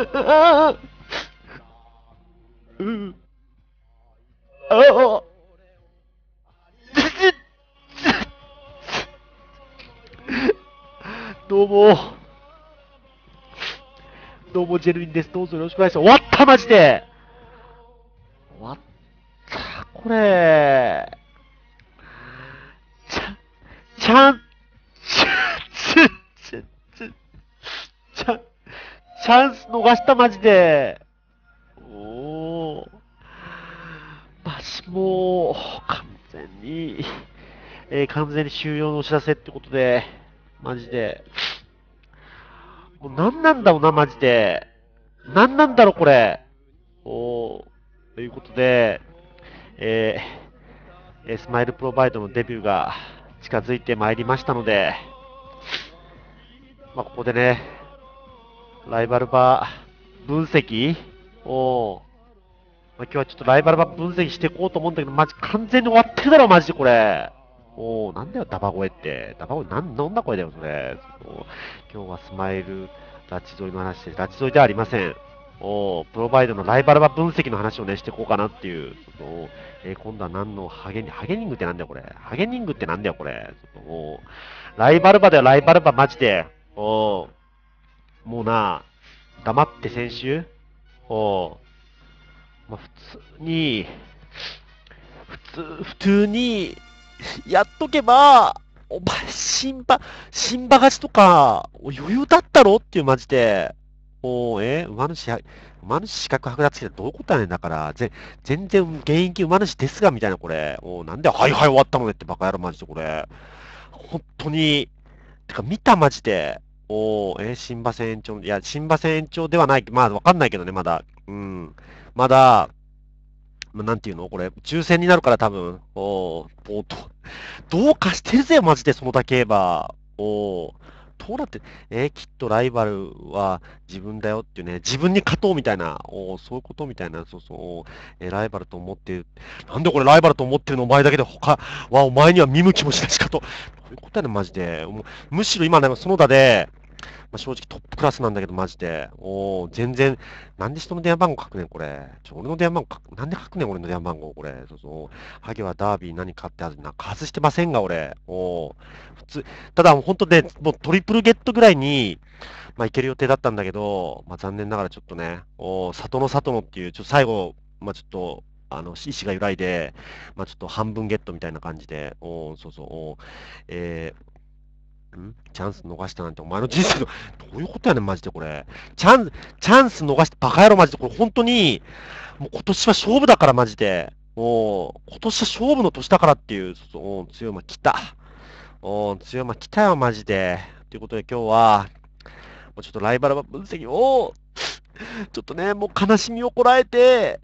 あどうも。どうも、ジェルリンです。どうぞよろしくお願いします。終わった、マジで終わった、これ。チャンス逃した、マジで。おー。マジもう、完全に、えー、完全に終了のお知らせってことで、マジで。もう何なんだろうな、マジで。何なんだろう、これ。おおということで、えー、スマイルプロバイドのデビューが近づいてまいりましたので、まあ、ここでね、ライバルバ分析を、まあ、今日はちょっとライバルバ分析していこうと思うんだけど、マジ完全に終わってるだろ、マジでこれ。おお、なんだよ、ダバ声って。ダバ声、なん、んだ声だよ、それ。今日はスマイル、ラチ沿いの話で、ラチ沿いではありません。おプロバイドのライバルバ分析の話をね、していこうかなっていう。そのえー、今度は何のハゲニ、ハゲニングってなんだよ、これ。ハゲニングってなんだよ、これ。おのライバルバだよ、ライバルバ、マジで。おもうな、黙って先週、おまあ、普通に、普通、普通に、やっとけば、お前、新馬、新馬勝ちとか、余裕だったろっていうマジで。おえ馬主、馬主資格剥奪してどういうことやねんだから、ぜ、全然現役馬主ですが、みたいなこれ。おなんで、はいはい終わったのねってバカ野郎マジでこれ。本当に、てか見たマジで。おー、えー、新馬戦延長、いや、新馬戦延長ではない、まあ、わかんないけどね、まだ。うん。まだ、まあ、なんていうのこれ、抽選になるから多分。おー、おーと。どうかしてるぜ、マジで、その他競馬。おー。どうなって、えー、きっとライバルは自分だよっていうね、自分に勝とうみたいな、おそういうことみたいな、そうそう、えー、ライバルと思ってる、なんでこれライバルと思ってるのお前だけで他はお前には見向きもしないしかと、こういうことやね、マジで。むしろ今ね、その他で、まあ、正直トップクラスなんだけど、マジで。おお全然、なんで人の電話番号書くねん、これ。ちょ、俺の電話番号書く、なんで書くねん、俺の電話番号、これ。そうそう。ハゲはダービー何かってあるな、外してませんが、俺。おお普通、ただ、ほんとね、もうトリプルゲットぐらいに、まあ、いける予定だったんだけど、まあ、残念ながらちょっとね、おお里の里のっていう、ちょ最後、まあ、ちょっと、あの、意志が揺らいで、まあ、ちょっと半分ゲットみたいな感じで、おそうそう、おえー、んチャンス逃したなんて、お前の人生の、どういうことやねん、マジでこれ。チャンス、チャンス逃して、バカ野郎、マジで。これ本当に、もう今年は勝負だから、マジで。もう、今年は勝負の年だからっていう、お強い馬来た。お強い馬来たよ、マジで。ということで今日は、もうちょっとライバル分析を、ちょっとね、もう悲しみをこらえて、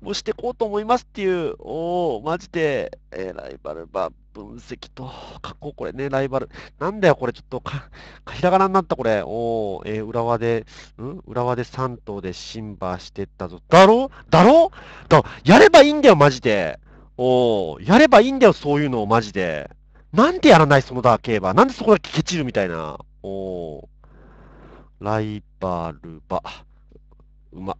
もうしていこうと思いますっていう、おマジで、えー、ライバル馬分析と、かっこれね、ライバル。なんだよ、これちょっとか、ひらがなになった、これ。おー、えー、浦和で、うん浦和で3頭でシンバーしてったぞ。だろだろだ、やればいいんだよ、マジで。おー、やればいいんだよ、そういうのを、マジで。なんでやらない、そのだ、競馬。なんでそこだけケチるみたいな。おー。ライバルば、うま。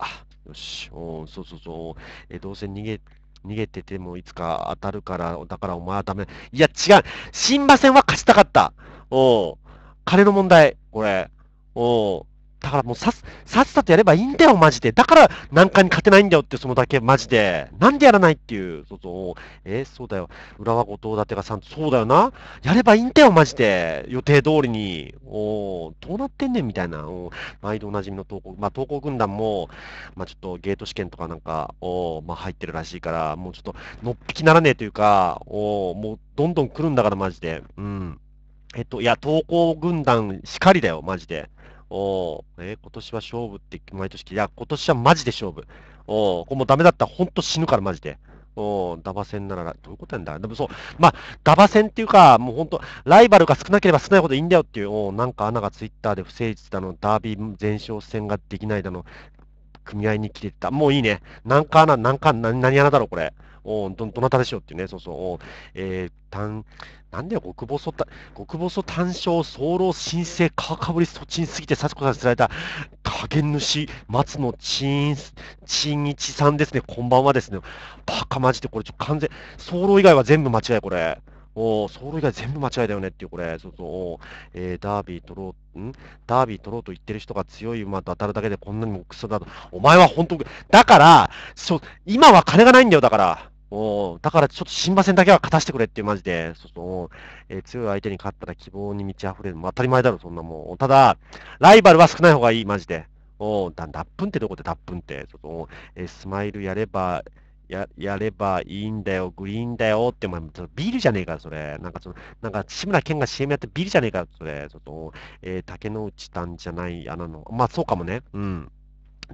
よし。おそうそうそう。えー、どうせ逃げ逃げててもいつか当たるから、だからお前はダメ。いや、違う。新馬戦は勝ちたかった。おう。金の問題、これ。おう。だからもうささっさとやればいいんだよ、マジで。だから、なんかに勝てないんだよって、そのだけ、マジで。なんでやらないっていう。そうそう。えー、そうだよ。浦和後藤立がさん、そうだよな。やればいいんだよ、マジで。予定通りに。おどうなってんねん、みたいな。お毎度おなじみの投稿、まあ、投稿軍団も、まあ、ちょっとゲート試験とかなんか、おまあ、入ってるらしいから、もうちょっと、のっぴきならねえというか、おもう、どんどん来るんだから、マジで。うん。えっと、いや、投稿軍団しかりだよ、マジで。おえー、今年は勝負って毎年聞いや、今年はマジで勝負。おこれもうダメだったら本当死ぬからマジで。おダバ戦なら、どういうことなんだでもそう、まあ、ダバ戦っていうか、もう本当、ライバルが少なければ少ないほどいいんだよっていう、おなんか穴がツイッターで不誠実だの、ダービー前哨戦ができないだの、組合に切れてた。もういいね。なんか穴、なんか、何穴だろう、これ。おど、どなたでしょうっていうね、そうそう、おえー、単、なんだよ、極細た、極細単勝、早漏、新生、かかぶり、そちんすぎて、幸子さんにられた、減主、松野、ちん、ちんいちさんですね、こんばんはですね。バカマジで、これ、ちょ、完全、早漏以外は全部間違い、これ。おソウル以外全部間違いだよねっていう、これ、そうそう、えー、ダービー取ろう、んダービー取ろうと言ってる人が強い馬と当たるだけでこんなにもクソだと。お前は本当、だから、そう、今は金がないんだよ、だから。おだからちょっと新馬戦だけは勝たせてくれってマジで、そのえー、強い相手に勝ったら希望に満ち溢れる。当たり前だろ、そんなもん。ただ、ライバルは少ない方がいい、マジで。おだ脱粉ってどこで脱粉って、そのえー、スマイルやれば、や、やればいいんだよ、グリーンだよって、お前、ビールじゃねえか、それ。なんか、その、なんか、志村けんが CM やってビールじゃねえか、それ。ちょっと、えー、竹之内たんじゃない、あの、まあ、そうかもね。うん。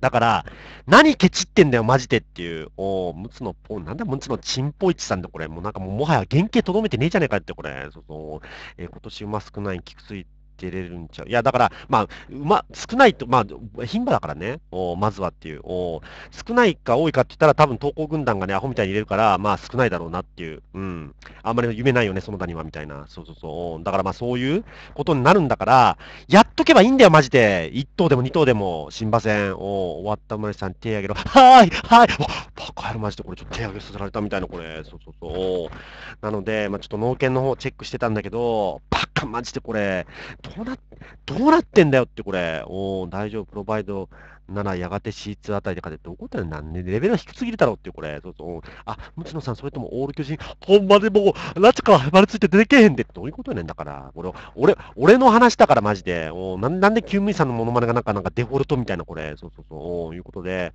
だから、何ケチってんだよ、マジでっていう、おむつの、おなんだ、むつのチンポイチさんで、これ、もうなんかもう、もはや原型とどめてねえじゃねえかって、これ、その、えー、今年馬少ない菊水出れるんちゃう。いや、だから、まあ、ま、少ないと、まあ、貧乏だからね、おまずはっていうお。少ないか多いかって言ったら、多分投稿軍団がね、アホみたいに入れるから、まあ少ないだろうなっていう。うん。あんまり夢ないよね、その他には、みたいな。そうそうそう。だからまあそういうことになるんだから、やっとけばいいんだよ、マジで。1頭でも2頭でも、新馬戦。お終わった村井さん、手挙げろ。はーいはいバカやる、マジで。これちょっと手挙げさせられたみたいな、これ。そうそうそう。なので、まあちょっと農研の方チェックしてたんだけど、バマジでこれ、どうな、どうなってんだよって、これ。お大丈夫、プロバイド7、やがて C2 あたりとかで、どこだよ、何で、レベルが低すぎるだろうって、これ。そうそう。あ、むちのさん、それともオール巨人、ほんまでもう、ラチかられついて出てけへんで。どういうことやねんだから。俺、俺、俺の話だから、マジで。おななんで、キュンミさんのモノマネがなんか、なんかデフォルトみたいな、これ。そうそうそう。おいうことで、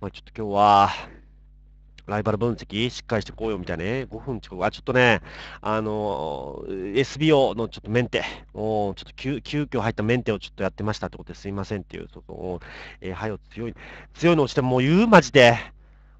まあちょっと今日は、ライバル分析しっかりしてこうよみたいなね、5分遅刻あ、ちょっとね、あの、SBO のちょっとメンテを、ちょっと急急遽入ったメンテをちょっとやってましたってことですいませんっていう、そのっえー、はよ強い、強いのをしてもう言う、マジで。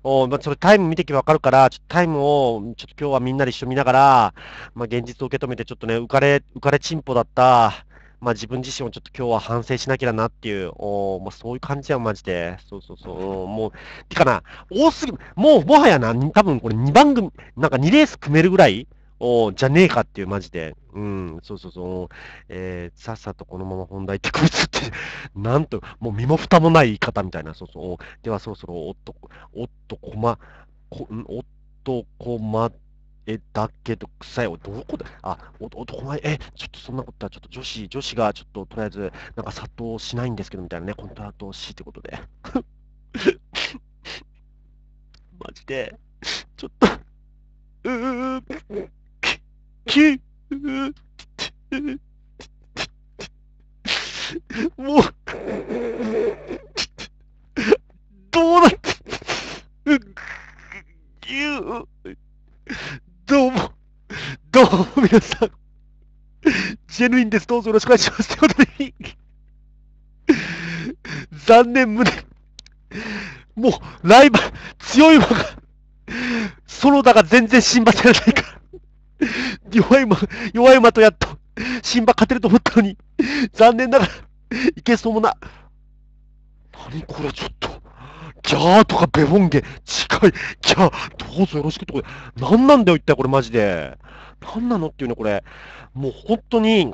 おまあ、それタイム見てきてわかるから、ちょっとタイムを、ちょっと今日はみんなで一緒見ながら、まあ、現実を受け止めて、ちょっとね、浮かれ、浮かれチンポだった、まあ、自分自身をちょっと今日は反省しなきゃなっていう、おまあ、そういう感じはマジで。そうそうそう。もう、てかな、多すぎ、もうもはやな、多分これ2番組、なんか2レース組めるぐらいおじゃねえかっていう、マジで。うん、そうそうそう。えー、さっさとこのまま本題ってこいつって、なんと、もう身も蓋もない言い方みたいな、そうそう。では、そろそろ、おっと、おっと、こま、こ、おっと、こま、え、だけどくさい、おどこだ、あ、お男前、え、ちょっとそんなことは、ちょっと女子、女子がちょっととりあえず、なんか殺到しないんですけどみたいなね、コントラート欲しってことで。マジで、ちょっと、うー、き、き、うー、もう、どうなって、う、ぎゅう、どうも、どうも皆さん、ジェヌインです。どうぞよろしくお願いします。ということで、残念無念。もう、ライバル、強い馬が、ソロだが全然新馬じゃないか弱い馬、弱い馬とやっと、新馬勝てると思ったのに、残念ながら、いけそうもな。何これちょっと。じャーとかベボンゲ、近い、じャー、どうぞよろしくってことで、なんなんだよ、一体これマジで。なんなのっていうね、これ。もう本当に、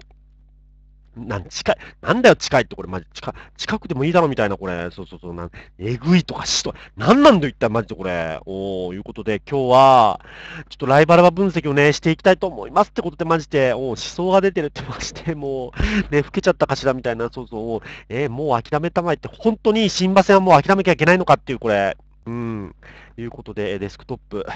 なん近い、なんだよ近いって、これ、マジ近、近くでもいいだろみたいな、これ、そうそうそう、なんえぐいとかしと、なんなんだよ、たら、マジでこれ。おー、いうことで、今日は、ちょっとライバルは分析をね、していきたいと思いますってことで、マジで、おー、思想が出てるってまして、もう、ね、老けちゃったかしらみたいな、そうそう、えー、もう諦めたまえって、本当に新馬戦はもう諦めきゃいけないのかっていう、これ、うん、いうことで、デスクトップ。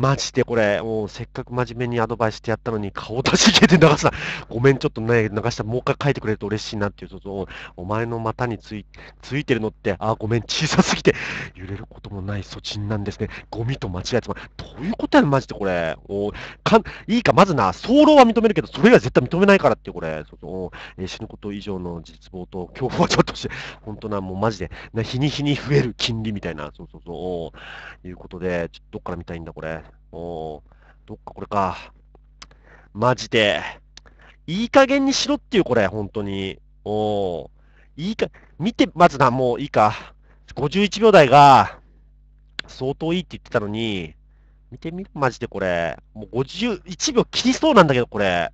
マジでこれ、もうせっかく真面目にアドバイスしてやったのに、顔出し切れて流した。ごめん、ちょっとね、流した。もう一回書いてくれると嬉しいなっていうと、お前の股についついてるのって、あ、ごめん、小さすぎて、揺れることもない素人なんですね。ゴミと間違えてまどういうことやねん、マジでこれ。おかいいか、まずな、早漏は認めるけど、それ以外絶対認めないからって、これ。そのえー、死ぬこと以上の絶望と恐怖はちょっとして、本当な、もうマジで、な日に日に増える金利みたいな、そうそうそう、いうことで、ちょっとどっから見たいんだ、これ。おどっかこれか。マジで。いい加減にしろっていう、これ、本当に。おいいか、見て、まずな、もういいか。51秒台が、相当いいって言ってたのに、見てみるマジでこれ。もう51秒切りそうなんだけど、これ。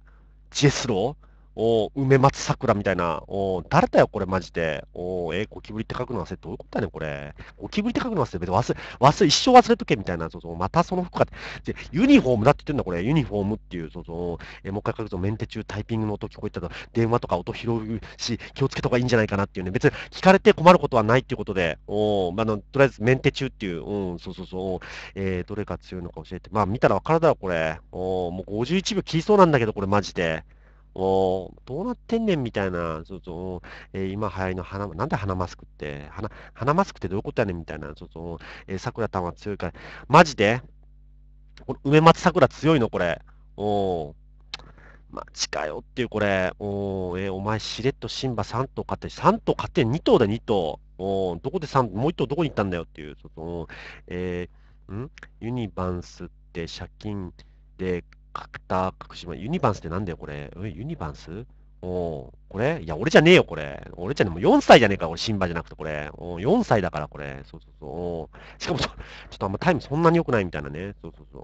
ジェスローお梅松桜みたいな、お誰だよ、これ、マジで。おえー、ゴキブリって書くの忘れどういうことだね、これ。ゴキブリって書くの忘れ、別に忘れ、忘れ、一生忘れとけみたいな、そうそう、またその服買って。ユニフォームだって言ってんだ、これ、ユニフォームっていう、そうそう、えー、もう一回書くと、メンテ中タイピングの音聞こえたら、電話とか音拾うし、気をつけた方がいいんじゃないかなっていうね、別に聞かれて困ることはないっていうことで、おまあの、とりあえずメンテ中っていう、うん、そうそうそう、えー、どれが強いのか教えて、まあ、見たらわかるだろ、これ。おもう51秒切りそうなんだけど、これ、マジで。おどうなってんねんみたいな、そうそう、えー、今流行りの花、なんで花マスクって、花、花マスクってどういうことやねんみたいな、そうそう、えー、桜たんは強いから、マジで梅松桜強いのこれ。おマジかよっていう、これ。おえー、お前、しれっとシンバ3頭勝って、3頭勝って2頭だ、2頭。おどこで3、もう1頭どこに行ったんだよっていう、そうえー、んユニバンスって借金で角田、角島、ユニバンスってなんだよ、これ。え、ユニバンスおこれいや、俺じゃねえよ、これ。俺じゃねえ、もう4歳じゃねえか、俺、シンバじゃなくて、これ。お4歳だから、これ。そうそうそう。しかも、ちょっとあんまタイムそんなに良くないみたいなね。そうそうそ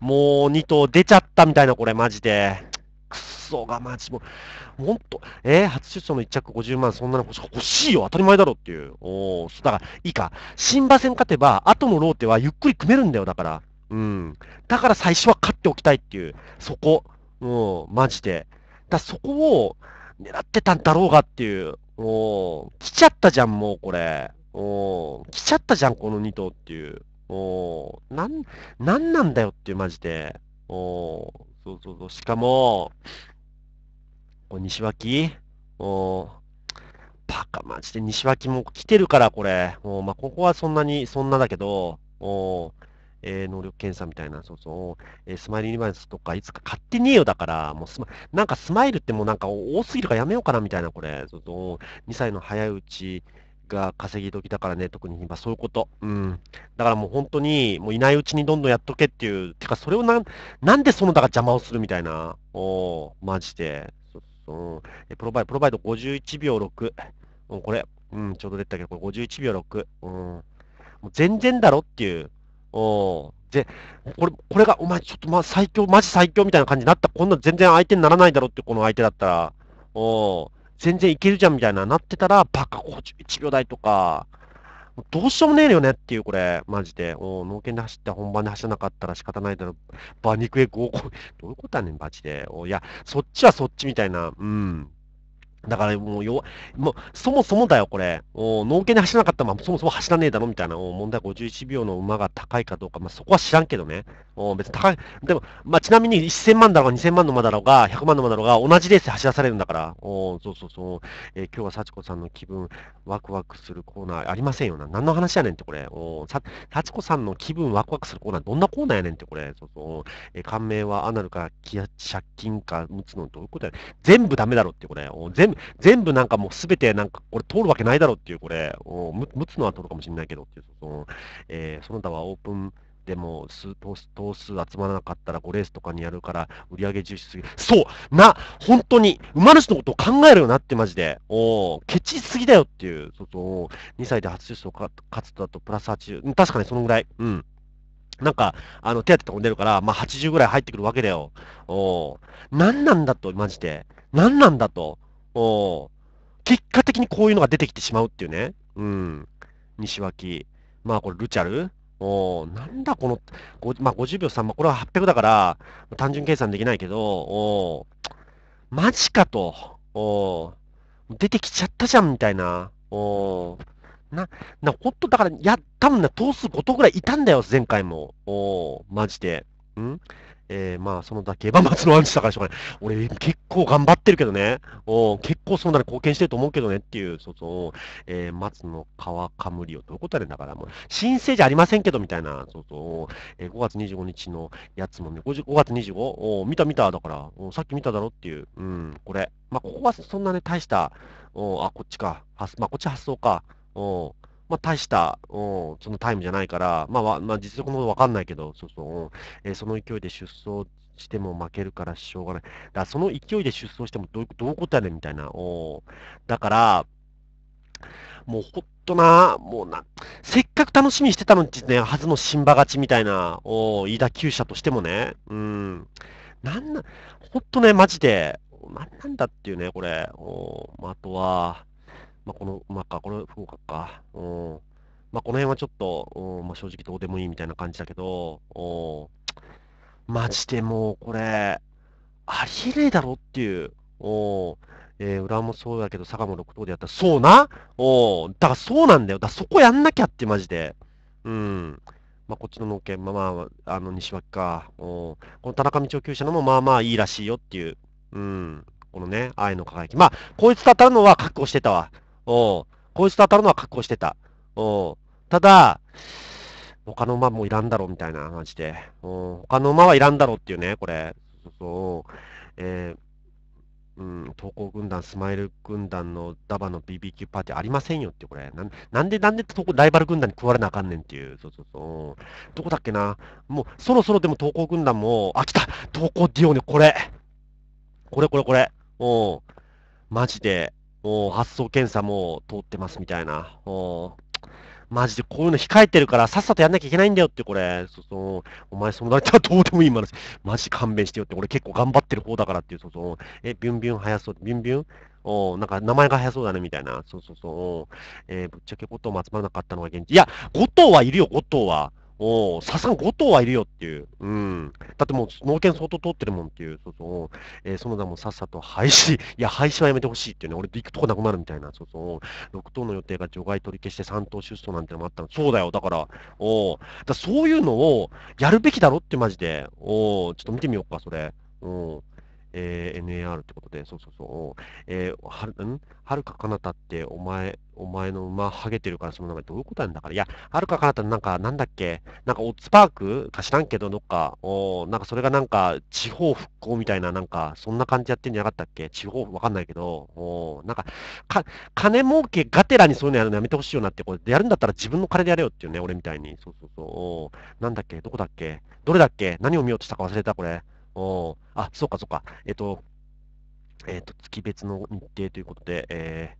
う。もう、2頭出ちゃったみたいな、これ、マジで。くそが、マジもう、ほんと、えー、初出走の1着50万、そんなの欲しいよ、当たり前だろっていう。おだから、いいか。新馬戦勝てば、後のローテはゆっくり組めるんだよ、だから。うん。だから最初は勝っておきたいっていう、そこ。うん、マジで。だそこを狙ってたんだろうがっていう。う、来ちゃったじゃん、もうこれ。お来ちゃったじゃん、この2頭っていう。おなん、なんなんだよっていう、マジで。おそうそうそう。しかも、西脇おバカ、マジで西脇も来てるから、これ。おまあ、ここはそんなに、そんなだけど、おーえー、能力検査みたいな、そうそう、えー、スマイルユニバースとか、いつか買ってねえよだから、もうスマ、なんかスマイルってもうなんか多すぎるからやめようかなみたいな、これ、そうそう2歳の早いうちが稼ぎ時だからね、特に今、そういうこと。うん。だからもう本当に、もういないうちにどんどんやっとけっていう、てか、それをなん、なんでそのだが邪魔をするみたいな、おマジで。そうそう。プロバイド、プロバイド51秒6。うん、これ、うん、ちょうど出たけど、これ51秒6。うん。もう全然だろっていう。おで、これ、これが、お前ちょっとま、最強、マジ最強みたいな感じになった。こんな全然相手にならないだろって、この相手だったら。お全然いけるじゃんみたいな、なってたら、バカ51秒台とか、どうしようもねえよねっていう、これ、マジで。お脳研で走って本番で走らなかったら仕方ないだろ。馬肉へ合コン。どういうことんねん、マジで。おいや、そっちはそっちみたいな。うん。だからもう弱もうそもそもだよ、これ。お農家に走らなかったら、まあ、そもそも走らねえだろみたいなお問題、51秒の馬が高いかどうか、まあ、そこは知らんけどね。お別に高い。でも、まあ、ちなみに1000万だろうが2000万の馬だろうが、100万の馬だろうが、同じレースで走らされるんだから。おそうそうそう。えー、今日は幸子さんの気分、ワクワクするコーナーありませんよな。何の話やねんって、これ。おさ幸子さんの気分、ワクワクするコーナー、どんなコーナーやねんって、これ。そうそうえー、感銘はアナルか、借金か、むつの、どういうことや全部ダメだろって、これ。お全部全部なんかもうすべてなんか、これ通るわけないだろうっていう、これ、6つのは通るかもしれないけどっていう、その、えー、その他はオープン、でも数頭数頭数集まらなかったら5レースとかにやるから売り上げ重視すぎる。そうな本当に馬主のことを考えるよなってマジで。おケチすぎだよっていう。そうそう2歳で初出走か勝つとだとプラス80。確かにそのぐらい。うん。なんか、あの、手当てとかも出るから、まあ、80ぐらい入ってくるわけだよ。おなんなんだと、マジで。なんなんだと。お結果的にこういうのが出てきてしまうっていうね。うん。西脇。まあこれ、ルチャルおなんだこの、まあ、50秒3、まあ、これは800だから、単純計算できないけど、おマジかとお、出てきちゃったじゃんみたいな、おな、な、ほんと、だから、っや、多分ね、頭数5頭ぐらいいたんだよ、前回も。おマジで。んえー、まあ、その他競馬松のアンチだからしょうがない。俺、結構頑張ってるけどね。お結構そんなに貢献してると思うけどねっていう、そうそう、えー、松の川かむりを、ということで、だから、もう、じゃありませんけど、みたいな、そうそう、えー、5月25日のやつもね、5, 5月25、お見た見た、だから、おさっき見ただろっていう、うん、これ。まあ、ここはそんなね、大した、おあ、こっちか。まあ、こっち発想か。おまあ、大した、うん、そのタイムじゃないから、まあ、まあ、実力もわかんないけど、そうそう、うん、えー、その勢いで出走しても負けるからしょうがない。だからその勢いで出走してもどうどういうことやねんみたいな。おだから、もうほっとな、もうな、せっかく楽しみにしてたのにね、はずの新馬勝ちみたいな、お飯田厩舎としてもね、うん、なんな、ほっとね、マジで、なんなんだっていうね、これ。おまあ、あとは、まあ、この、まあ、これ、福岡か。うん。まあ、この辺はちょっと、うん、まあ、正直どうでもいいみたいな感じだけど、うん。マジでもう、これ、ありえねえだろっていう。うえー、浦和もそうだけど、佐賀も6等でやったら、そうなおだからそうなんだよ。だそこやんなきゃって、マジで。うん。まあ、こっちの農研、まあまあ、あの、西脇か。おこの田中道夫厩者のも、まあまあいいらしいよっていう。うん。このね、愛の輝き。まあ、こいつたるのは覚悟してたわ。こいつと当たるのは格好してた。ただ、他の馬もいらんだろうみたいな、マジで。他の馬はいらんだろうっていうね、これ。そうえー、うん、東光軍団、スマイル軍団のダバの BBQ パーティーありませんよって、これ。ななんで、なんでライバル軍団に食われなあかんねんっていう。そうそうそう。どこだっけな。もう、そろそろでも東稿軍団も、あ、来た東光ディオね、これ。これこれこれ。おマジで。もう発送検査も通ってますみたいな。マジでこういうの控えてるから、さっさとやんなきゃいけないんだよって、これ。そのお前、そのだったらどうでもいい話。マジ勘弁してよって、俺結構頑張ってる方だからっていう、そのえ、ビュンビュン早そう、ビュンビュンおなんか名前が早そうだね、みたいな。そうそうそう。えー、ぶっちゃけことも集まらなかったのが現実。いや、ゴトはいるよ、ゴトは。おさすが5頭はいるよっていう。うん。だってもう、農研相当通ってるもんっていう、そうそう。えー、その名もさっさと廃止。いや、廃止はやめてほしいっていうね。俺、行くとこなくなるみたいな、そうそう。6頭の予定が除外取り消して3頭出走なんてのもあったの。そうだよ。だから、おだそういうのをやるべきだろってマジで。おちょっと見てみようか、それ。うん。えー、NAR ってことで、そうそうそう、えー、はんはるか彼方ってお前、お前の馬はげてるから、その名前どういうことなんだから、いや、はるか彼方なんか、なんだっけ、なんかオッズパークか知らんけど、どっか、おなんかそれがなんか地方復興みたいな、なんか、そんな感じやってんじゃなかったっけ地方わかんないけど、おなんか、か、金儲けがてらにそういうのやるのやめてほしいよなって、これやるんだったら自分の金でやれよっていうね、俺みたいに。そうそうそう、おなんだっけ、どこだっけ、どれだっけ、何を見ようとしたか忘れた、これ。おあ、そうかそうか。えっと、えっと、月別の日程ということで、え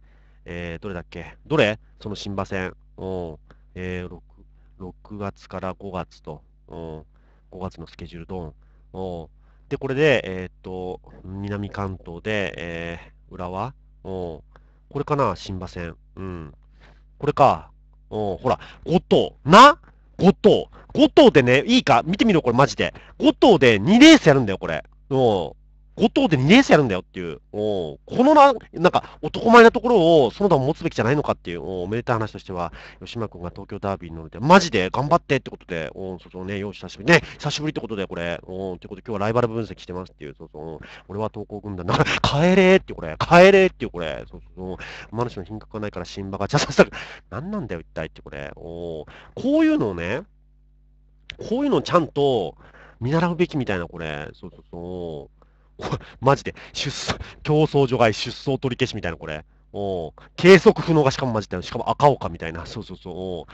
ーえー、どれだっけどれその新馬戦。おえー、6, 6月から5月と、お5月のスケジュールドン。おで、これで、えー、っと、南関東で、えー、浦和おこれかな新馬戦。うん。これか。おほら、おっと、な5頭。5頭でね、いいか見てみろ、これマジで。5頭で2レースやるんだよ、これ。うん。五島で2レースやるんだよっていう、おこのな、なんか男前なところをその他持つべきじゃないのかっていう、おおめでたい話としては、吉村君が東京ダービーに乗るって、マジで頑張ってってことで、おそうそうね、よう久しぶりね、久しぶりってことで、これ、おってことで、今日はライバル分析してますっていう、そうそう、俺は東稿軍団、な帰れーってこれ、帰れーってこれ、そうそう馬主の品格がないから新馬が、じゃささ、なんなんだよ一体ってこれ、おこういうのをね、こういうのをちゃんと見習うべきみたいな、これ、そうそうそう。マジで、出走、競争除外、出走取り消しみたいな、これ。お計測不能がしかもマジで、しかも赤岡みたいな、そうそうそう。お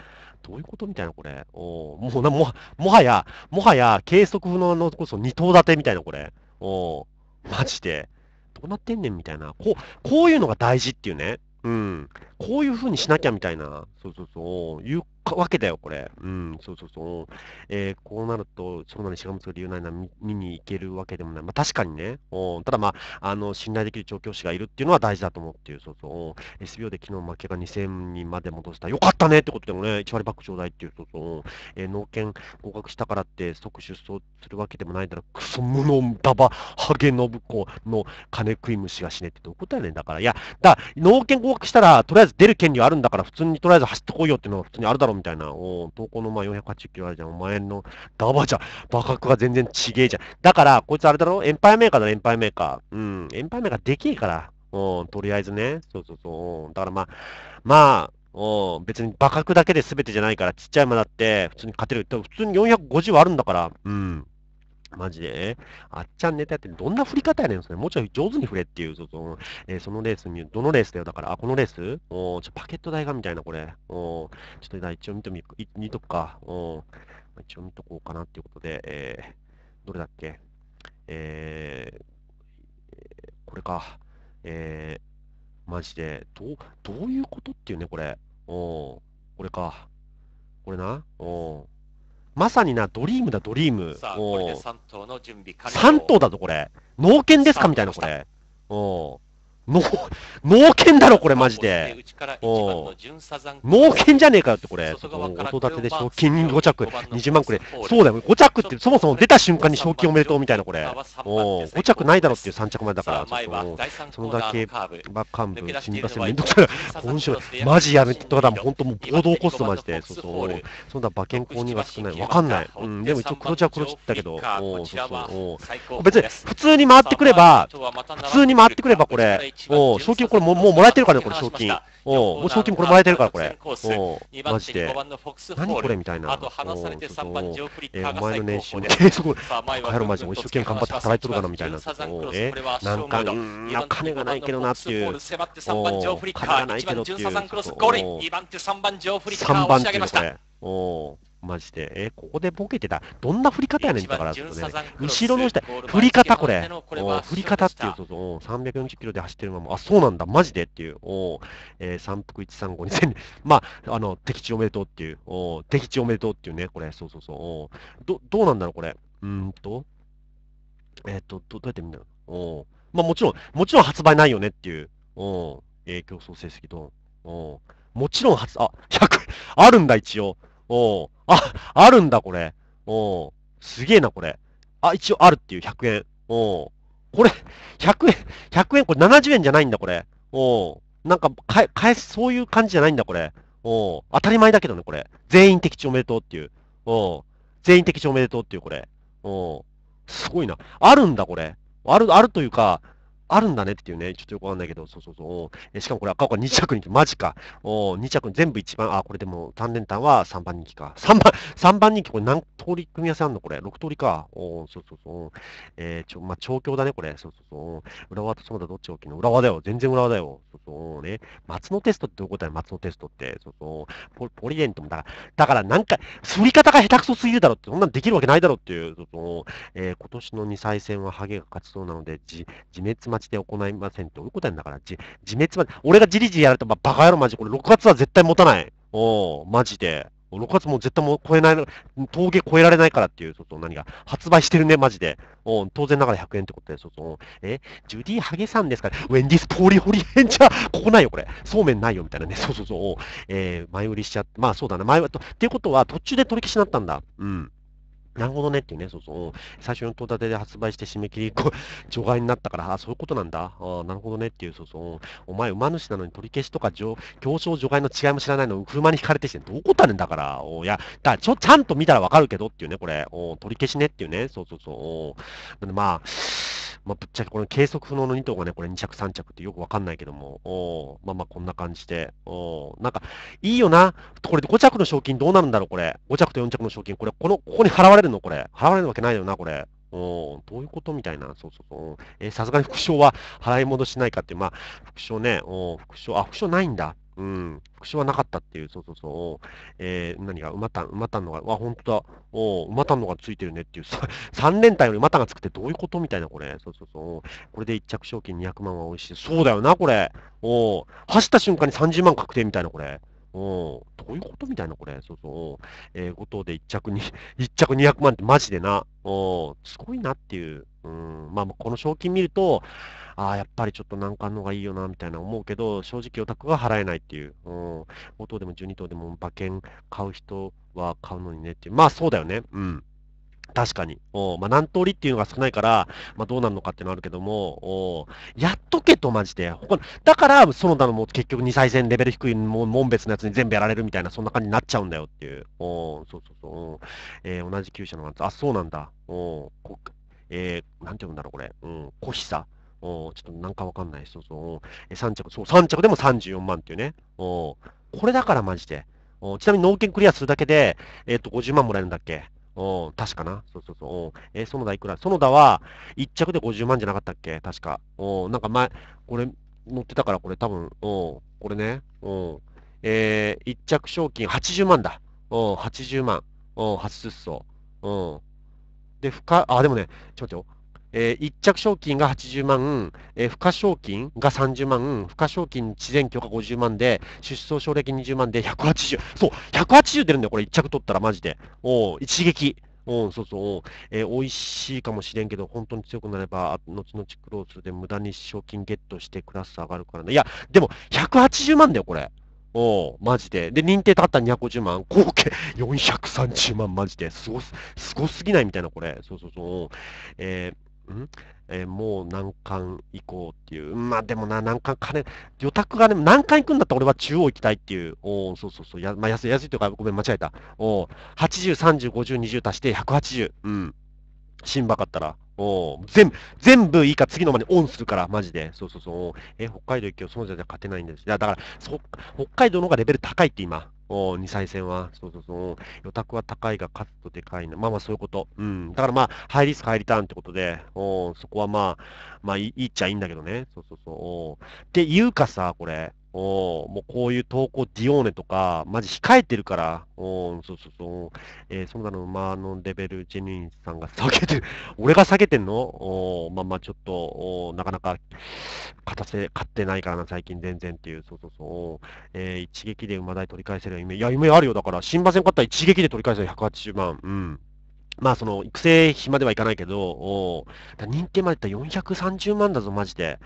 どういうことみたいな、これ。おもうなも、もはや、もはや、計測不能のこそ二頭立てみたいな、これ。おマジで。どうなってんねんみたいな。こう、こういうのが大事っていうね。うん。こういう風にしなきゃみたいな、そうそうそう、いうわけだよ、これ。うん、そうそうそう。えー、こうなると、そんなにしがみつく理由ないな見、見に行けるわけでもない。まあ、確かにね。おただ、まあ、あの、信頼できる調教師がいるっていうのは大事だと思うっていう、そうそう。SBO で昨日負けが2000人まで戻した。よかったねってことでもね、1割バックちょうだいっていう、そうそう。えー、農研合格したからって即出走するわけでもないだろ。クソ無能だば、ハゲノブ子の金食い虫が死ねってどことやね。だから、いや、だ、農研合格したら、とりあえずず出る権利あるんだから、普通にとりあえず走ってこいよっていうのは普通にあるだろうみたいな、お投稿のまあ480キロあるじゃん、お前のダバじゃん、馬格が全然ちげえじゃん。だから、こいつあれだろエンパイメーカーだろ、エンパイメーカー。うん、エンパイメーカーでけえから、うん、とりあえずね。そうそうそう。だからまあ、まあ、う別に馬格だけで全てじゃないから、ちっちゃい馬だって、普通に勝てる。普通に450はあるんだから、うん。マジで。あっちゃんネタやってどんな振り方やねん、それ。もうちょい上手に振れっていう、その、えー、そのレースに、どのレースだよ。だから、あ、このレースおちょ、パケット代がみたいな、これ。おちょっと一応見とみ、見とくか。お一応見とこうかなっていうことで、えー、どれだっけえー、これか。えー、マジで、どう、どういうことっていうね、これ。おこれか。これな。おまさにな、ドリームだ、ドリーム。さあ、これで3頭の準備完了。3頭だぞ、これ。農研ですかみたいな、これ。うん。う脳犬だろ、これ、マジで。脳犬じゃねえかよって、これ。音立てで賞金5着、20万くれ。そうだよ、5着って、そもそも出た瞬間に賞金おめでとうみたいな、これ。5着ないだろっていう3着までだから、ちょっと、そのだけ、バッカンブ、新幹線めんどくさい。今週、マジやめとかだ本当もう暴動起こすと、マジで。そうそう。そんな馬券購入が少ない。わかんない。うん、でも一応黒字は黒字だけど、おそうそう。別に、普通に回ってくれば、普通に回ってくれば、これ、お賞金これも、もうもらえてるからね、これ賞金。おもう賞金これもらえてるから、これ。おマジで。何これみたいな。お前の年収、すごい。帰るマジで、一生懸命頑張って働いてるかなみたいな。おえなんか、いん、金がないけどなっていう。お金がないけどっていう。3番手、3番ジョーフリッカーおマジで。えここでボケてた。どんな振り方やねんだから、ね、後ろの下、振り方これ。お振り方っていうと、お340キロで走ってるまま、あ、そうなんだ、マジでっていう、おえー、三福一三五二千、まあ、あの、敵地おめでとうっていう、お敵地おめでとうっていうね、これ、そうそうそう、おど、どうなんだろう、これ。うんと、えっ、ー、と、ど、どうやって見るのおまあ、もちろん、もちろん発売ないよねっていう、おえー、競争成績と、おもちろん発、あ、100、あるんだ、一応。おあ、あるんだ、これ。おうすげえな、これ。あ、一応あるっていう、100円。おうこれ、100円、100円、これ70円じゃないんだ、これ。おうなんか、かえ、返す、そういう感じじゃないんだ、これ。おう当たり前だけどね、これ。全員的中おめでとうっていう。おう全員的中おめでとうっていう、これ。おうすごいな。あるんだ、これ。ある、あるというか、あるんだねっていうね、ちょっとよくわかんないけど、そうそうそう。えしかもこれ赤岡2着人気、マジか。お2着全部一番、あ、これでも単連単は3番人気か。3番、三番人気、これ何通り組み合わせあんのこれ。6通りか。おそうそうそう。えー、ちょ、まあ、調教だね、これ。そうそうそう。浦和とうだ、どっち大きいの浦和だよ。全然浦和だよ。そうそうね。松のテストってどういうことだよ、松のテストって。そうそう。ポポリデントもだから、だからなんか、振り方が下手くそすぎるだろって、そんなんできるわけないだろっていう、そうそう。えー、今年の2歳戦はハゲが勝ちそうなので、じ自滅待で行いませんってどういうことやんだから、自滅まで。俺がじりじりやると、まあ、バカ野郎マジ、これ6月は絶対持たない。おお、マジで。6月も絶対もう超えない、峠超えられないからっていう、そうそう、何が、発売してるね、マジで。う当然ながら100円ってことで、そうそう、え、ジュディ・ハゲさんですかね、ウェンディス・ポーリホリエンじゃ、ここないよ、これ。そうめんないよ、みたいなね、そうそうそう、えー、前売りしちゃって、まあそうだね、前売りと、っていうことは、途中で取り消しになったんだ。うん。なるほどねっていうね、そうそう。最初の戸建てで発売して締め切りこう 除外になったから、あそういうことなんだ。あなるほどねっていう、そうそう。お前、馬主なのに取り消しとか、競争除外の違いも知らないの、車に引かれてして、どうこえるんだから。おいや、だちょ、ちゃんと見たらわかるけどっていうね、これ。お取り消しねっていうね、そうそうそう。まあ、まあ、ぶっちゃけこの計測不能の2頭がね、これ2着3着ってよくわかんないけども、おまあまあこんな感じで、おなんか、いいよな。これ5着の賞金どうなるんだろう、これ。5着と4着の賞金、これ、この、ここに払われるのこれ。払われるわけないよな、これ。おどういうことみたいな、そうそうそう。えさすがに副賞は払い戻しないかって、まあ、副賞ね、お副賞、あ、副賞ないんだ。うん、福島なかったっていう、そうそうそう、えー、何が、馬たん、馬たんのが、わ、本当だ、お馬たんのがついてるねっていう、3連単より馬たんがつくってどういうことみたいな、これ、そうそうそう、これで1着賞金200万は美味しい、そうだよな、これ、お走った瞬間に30万確定みたいな、これ。おどういうことみたいな、これ。そうそう。えー、5等で1着に、1 着200万ってマジでな。おすごいなっていう。うん。まあ、この賞金見ると、ああ、やっぱりちょっと難関の方がいいよな、みたいな思うけど、正直オタクは払えないっていう。うん。5等でも12等でも馬券買う人は買うのにねっていう。まあそうだよね。うん。確かに。おまあ、何通りっていうのが少ないから、まあ、どうなるのかっていうのはあるけども、おやっとけと、マジで。だから、その他のも結局2歳戦レベル低いも、門別のやつに全部やられるみたいな、そんな感じになっちゃうんだよっていう。おそうそうそう。えー、同じ厩舎のやつ。あ、そうなんだ。おこえー、なんて読むんだろう、これ。うん、コヒサ。おちょっとなんかわかんない人と、3着、そう、3着でも34万っていうね。おこれだからマジで。おちなみに農研クリアするだけで、えっ、と、50万もらえるんだっけお確かな。そうそうそう。おえー、園田いくら園田は、1着で50万じゃなかったっけ確か。おなんか前、これ、乗ってたから、これ多分、おこれね、おえー、1着賞金80万だ。お80万。お初出走。うん。で、深、あ、でもね、ちょっと待ってよ。えー、1着賞金が80万、えー、付加賞金が30万、付加賞金自然許が50万で、出走奨励金20万で180。そう、180出るんだよ、これ1着取ったらマジで。お一撃。うん、そうそう、えー、美味しいかもしれんけど、本当に強くなれば、後々クローズで無駄に賞金ゲットしてクラス上がるからね。いや、でも、180万だよ、これ。おマジで。で、認定たったら250万、合計430万、マジで。すごす、すごすぎないみたいな、これ。そうそうそう。えー、んえー、もう難関行こうっていう。まあでもな、難関金、魚拓がね、難関行くんだったら俺は中央行きたいっていう。おそうそうそう。や、まあ、安い、安いというか、ごめん、間違えた。お80、30、50、20足して180。うん。新馬かったら。お全部、全部いいか、次のまでオンするから、マジで。そうそうそう。え、北海道行きよ、そのじゃ勝てないんです。いや、だから、そ、北海道の方がレベル高いって今。お二歳戦は。そうそうそう。予託は高いが、勝つとでかいな。まあまあ、そういうこと。うん。だからまあ、ハイリスク、ハイリターンってことで、おそこはまあ、まあいい、いいっちゃいいんだけどね。そうそうそう。っていうかさ、これ、おもうこういう投稿、ディオーネとか、マジ控えてるから、おそうそうそう、えー、その他の馬のレベル、ジェニーさんが下げてる、俺が下げてんのおまあまあ、ちょっと、おなかなか勝たせ、勝ってないからな、最近全然っていう、そうそうそう、えー、一撃で馬台取り返せる夢、いや、夢あるよ、だから、新馬戦勝ったら一撃で取り返せる180万、うん。まあ、その、育成費まではいかないけど、おだ認定までいったら430万だぞ、マジで。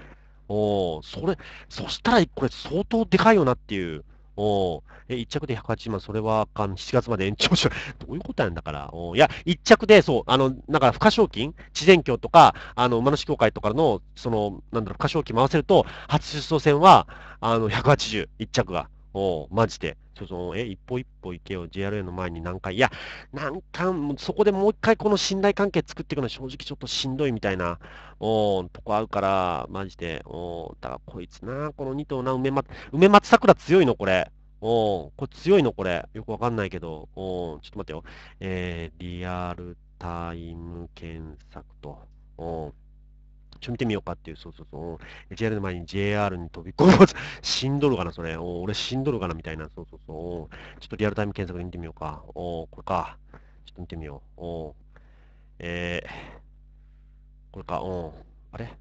おそれ、そしたらこれ相当でかいよなっていう。おえ、1着で180万、それはかん、7月まで延長し、どういうことなんだから。おいや、1着で、そう、あの、なんか、付加賞金、自然協とか、あの、馬主協会とかの、その、なんだろう、付加賞金回せると、初出走戦は、あの、180、1着が。おマジで。ちょっと、え、一歩一歩行けよ、JRA の前に何回。いや、何回、そこでもう一回この信頼関係作っていくのは正直ちょっとしんどいみたいな、おとこあるから、マジで。おだからこいつな、この2頭な、梅松、梅松桜強いのこれ。おこれ強いのこれ。よくわかんないけど。おちょっと待ってよ。えー、リアルタイム検索と。おちょ、見てみようかっていう、そうそうそう。JR の前に JR に飛び込む。しんどるかな、それ。お俺死んどるかな、みたいな。そうそうそう。ちょっとリアルタイム検索で見てみようか。おこれか。ちょっと見てみよう。おえー、これか。おあれ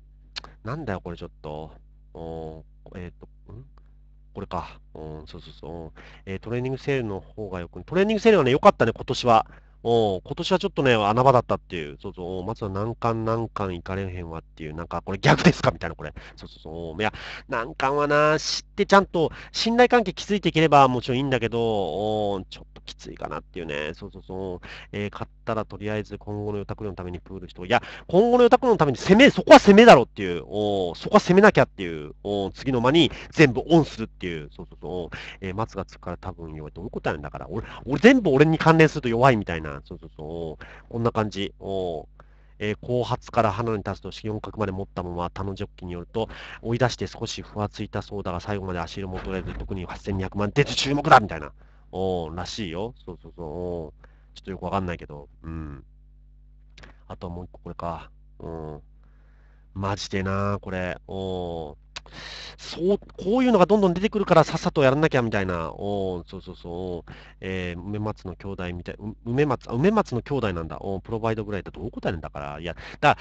なんだよ、これちょっと。おえっ、と、んこれか。うん、そうそうそう。えー、トレーニングセールの方がよく、トレーニングセールはね、良かったね、今年は。お今年はちょっとね、穴場だったっていう、そうそう、松は難関難関行かれへんわっていう、なんか、これ逆ですかみたいな、これ。そうそうそう。いや、難関はな、知ってちゃんと信頼関係築いていければもちろんいいんだけど、おちょっときついかなっていうね。そうそうそう。えー、勝ったらとりあえず今後の予託のためにプール人。いや、今後の予託のために攻め、そこは攻めだろっていう、おそこは攻めなきゃっていう、お次の間に全部オンするっていう、そうそうそう。えー、松がつくから多分弱い。どういうことやんだから。俺、俺全部俺に関連すると弱いみたいな。そうそうそう。こんな感じ。おえー、後発から花に立つと四角まで持ったまま、他のジョッキによると、追い出して少しふわついたそうだが、最後まで足色も取れず、特に8200万出て注目だみたいな。おらしいよ。そうそうそう。ちょっとよくわかんないけど。うん。あとはもう一個これか。うん。マジでなこれ。おそう、こういうのがどんどん出てくるから、さっさとやらなきゃみたいな、おそうそうそう、えー、梅松の兄弟みたい、梅松、梅松の兄弟なんだ、おプロバイドぐらいだと、どう答えるんだから、いや、だ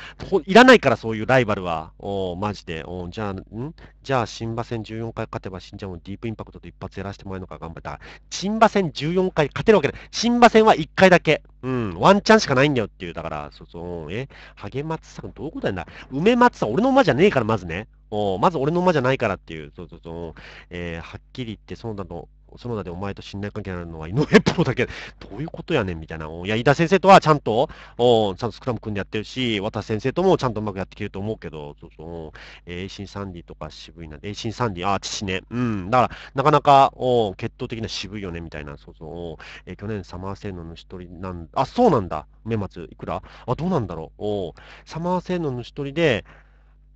いらないから、そういうライバルは、おマジで、おじゃあ、んじゃあ、新馬戦14回勝てば、新ジャンをディープインパクトで一発やらせてもらえるのか、頑張った。新馬戦14回勝てるわけ新馬戦は1回だけ。うん、ワンチャンしかないんだよっていう、だから、そうそう、え、ハゲ松さん、どういうことやんだ梅松さん、俺の馬じゃねえから、まずね。おまず俺の馬じゃないからっていう、そうそうそう、えー、はっきり言って、そと、その、だでお前と信頼関係になるのは井上プロだけ、どういうことやねんみたいな。いや、井田先生とはちゃんと、おちゃんとスクラム組んでやってるし、渡先生ともちゃんとうまくやってきてると思うけど、そうそう、えー、新サンディとか渋いな、えー、新サンディ、あ、父ね。うん、だから、なかなか、お決闘的な渋いよね、みたいな、そうそう、えー、去年サマーセーノの一人なん、あ、そうなんだ、目松、いくらあ、どうなんだろう、おサマーセーノの一人で、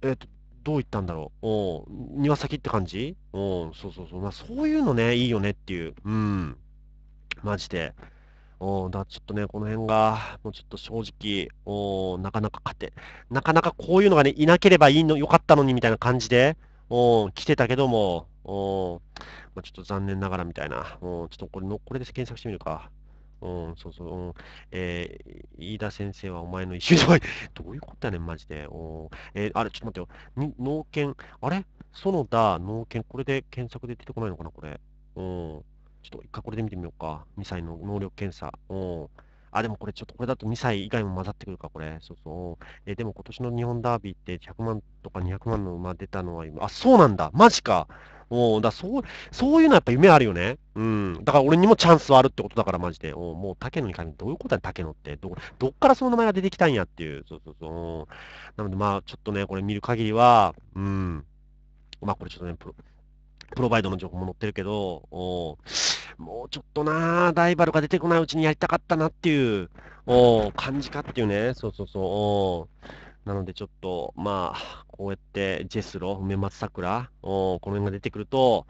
えっ、ー、と、どういったんだろう。お庭先って感じおそうそうそう。まあ、そういうのね、いいよねっていう。うん。マジで。おだちょっとね、この辺が、もうちょっと正直、おなかなか勝て、なかなかこういうのがね、いなければいいの、よかったのにみたいな感じで、お来てたけども、おまあ、ちょっと残念ながらみたいな、おちょっとこれの、これで検索してみるか。うん、そうそう、うん、えー、飯田先生はお前の一周障い。どういうことやねん、マジで。おえー、あれ、ちょっと待ってよ。脳研、あれ園田、脳研、これで検索で出てこないのかな、これ。うん。ちょっと一回これで見てみようか。2歳の能力検査。うん。あ、でもこれちょっとこれだと2歳以外も混ざってくるか、これ。そうそう。えでも今年の日本ダービーって100万とか200万の馬出たのは今、あ、そうなんだ。マジか。もう、だそう、そういうのはやっぱ夢あるよね。うん。だから俺にもチャンスはあるってことだから、マジで。おもう、竹野に関して、どういうことだよ、竹野って。ど、どっからその名前が出てきたんやっていう。そうそうそう。なので、まあ、ちょっとね、これ見る限りは、うん。まあ、これちょっとね、プロ、プロバイドの情報も載ってるけど、おもうちょっとなライバルが出てこないうちにやりたかったなっていう、お感じかっていうね。そうそうそう。おなのでちょっと、まあ、こうやってジェスロ、梅松桜、この辺が出てくると、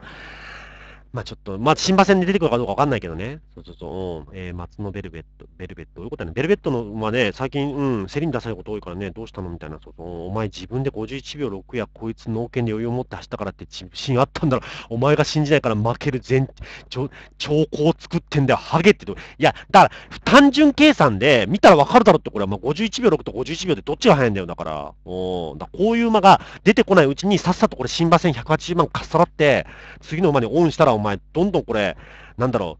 まあちょっと、まあ新馬戦で出てくるかどうかわかんないけどね。そうそうそう。うん、えー、松のベルベット、ベルベット、どういうことやね。ベルベットの馬ね、最近、うん、競りに出されること多いからね、どうしたのみたいな。そうそう。お前自分で51秒6や、こいつ脳剣で余裕を持って走ったからって自信あったんだろ。お前が信じないから負ける前、兆候を作ってんだよ。ハゲってと。いや、だから、単純計算で見たらわかるだろって、これは、まあ51秒6と51秒でどっちが速いんだよ。だから、うん。だこういう馬が出てこないうちに、さっさとこれ新馬戦180万かっさらって、次の馬にオンしたら、お前、どんどんこれ、なんだろ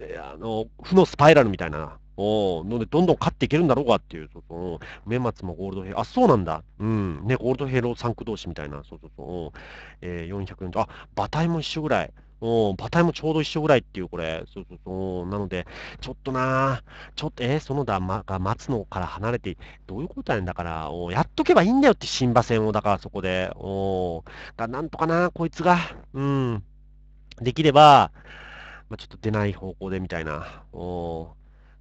う、あの、負のスパイラルみたいな、おので、どんどん勝っていけるんだろうかっていう、そうそう、目松もゴールドヘイ、あ、そうなんだ、うん、ね、ゴールドヘイロー3区同士みたいな、そうそうそう、えー、440、あ、馬体も一緒ぐらい。お馬体もちょうど一緒ぐらいっていう、これ。そうそうそう。なので、ちょっとなちょっと、えー、そのだ、ま、が松野から離れて、どういうことやねんだから、おやっとけばいいんだよって新馬戦を、だからそこで、おだなんとかなこいつが、うん、できれば、まあ、ちょっと出ない方向でみたいな、お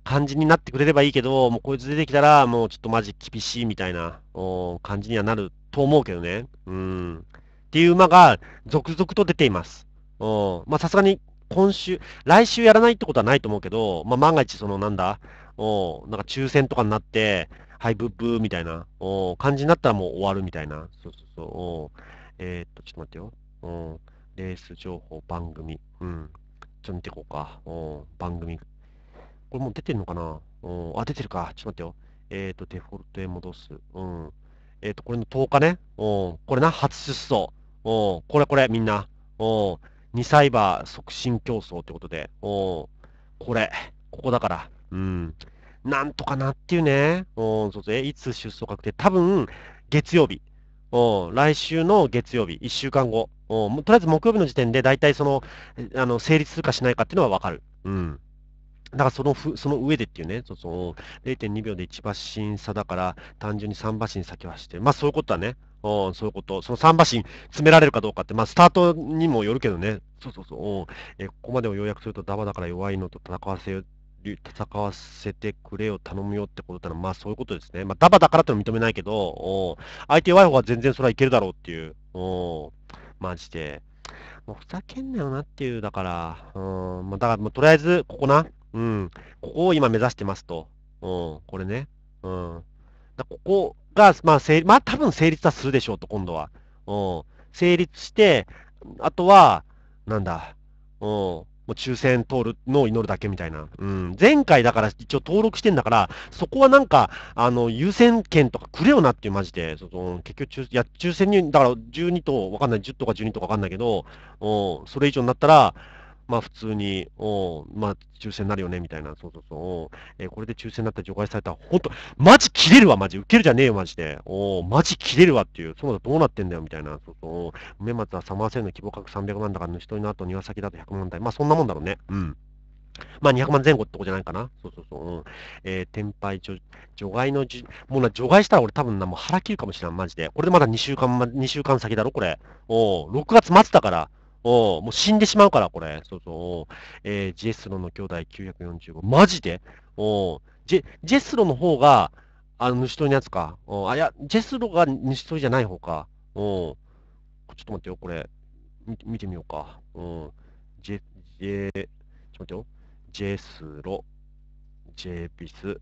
感じになってくれればいいけど、もうこいつ出てきたら、もうちょっとマジ厳しいみたいなお感じにはなると思うけどね。うん。っていう馬が続々と出ています。おまあ、さすがに今週、来週やらないってことはないと思うけど、まあ、万が一、そのなんだ、おなんか抽選とかになって、はい、ブッブーみたいなお感じになったらもう終わるみたいな。そうそうそう。おえー、っと、ちょっと待ってよ。おレース情報番組。うん。ちょっと見てこうか。うん。番組。これもう出てんのかなうん。あ、出てるか。ちょっと待ってよ。えっ、ー、と、デフォルトへ戻す。うん。えっ、ー、と、これの10日ね。うん。これな、初出走。うん。これこれ、みんな。うん。2バー促進競争ってことで。うん。これ。ここだから。うん。なんとかなっていうね。うん。そうそう。え、いつ出走確定多分、月曜日。うん。来週の月曜日。1週間後。とりあえず木曜日の時点で、大体その、あの、成立するかしないかっていうのは分かる。うん。だからそのふ、その上でっていうね、そう、0.2秒で1馬身差だから、単純に3馬身先走って、まあそういうことはね。そういうこと。その3馬身詰められるかどうかって、まあスタートにもよるけどね。そうそうそう。えここまでを要約すると、ダバだから弱いのと戦わせよ、戦わせてくれよ、頼むよってことだまあそういうことですね。まあダバだからってのは認めないけど、相手弱い方は全然それはいけるだろうっていう。マジで。もうふざけんなよなっていう、だから、うん、だからもうとりあえず、ここな、うん、ここを今目指してますと。うん、これね。うん。だここが、まあ、まあ、多分成立はするでしょうと、今度は。うん。成立して、あとは、なんだ、うん。もう抽選通るのを祈るだけみたいな。うん。前回だから一応登録してんだから、そこはなんか、あの、優先権とかくれよなっていうマジで、その、結局抽、いや、抽選に、だから12とわかんない、10とか12とかわかんないけど、うん、それ以上になったら、まあ普通に、おまあ抽選になるよね、みたいな、そうそうそう、えー、これで抽選になったら除外されたら、ほんと、マジ切れるわ、マジ、受けるじゃねえよ、マジで。おマジ切れるわっていう、そうだ、どうなってんだよ、みたいな、そうそう、梅松はサマーセルの希望価格300万だから、主人の後、庭先だと100万台。まあそんなもんだろうね。うん。まあ200万前後ってとこじゃないかな。そうそうそう。うん、えー、天敗除、除外のじ、もうな、除外したら俺多分な、もう腹切るかもしれん、マジで。これでまだ2週間、2週間先だろ、これ。おう、6月末だから。おもう死んでしまうから、これ。そうそう。えー、ジェスロの兄弟945。マジでおジェ、ジェスロの方が、あの、主党のやつか。おあ、いや、ジェスロが主党じゃない方か。おちょっと待ってよ、これ。見てみようか。おジェ、ジェ、ちょっと待ってよ。ジェスロ、ジェビス。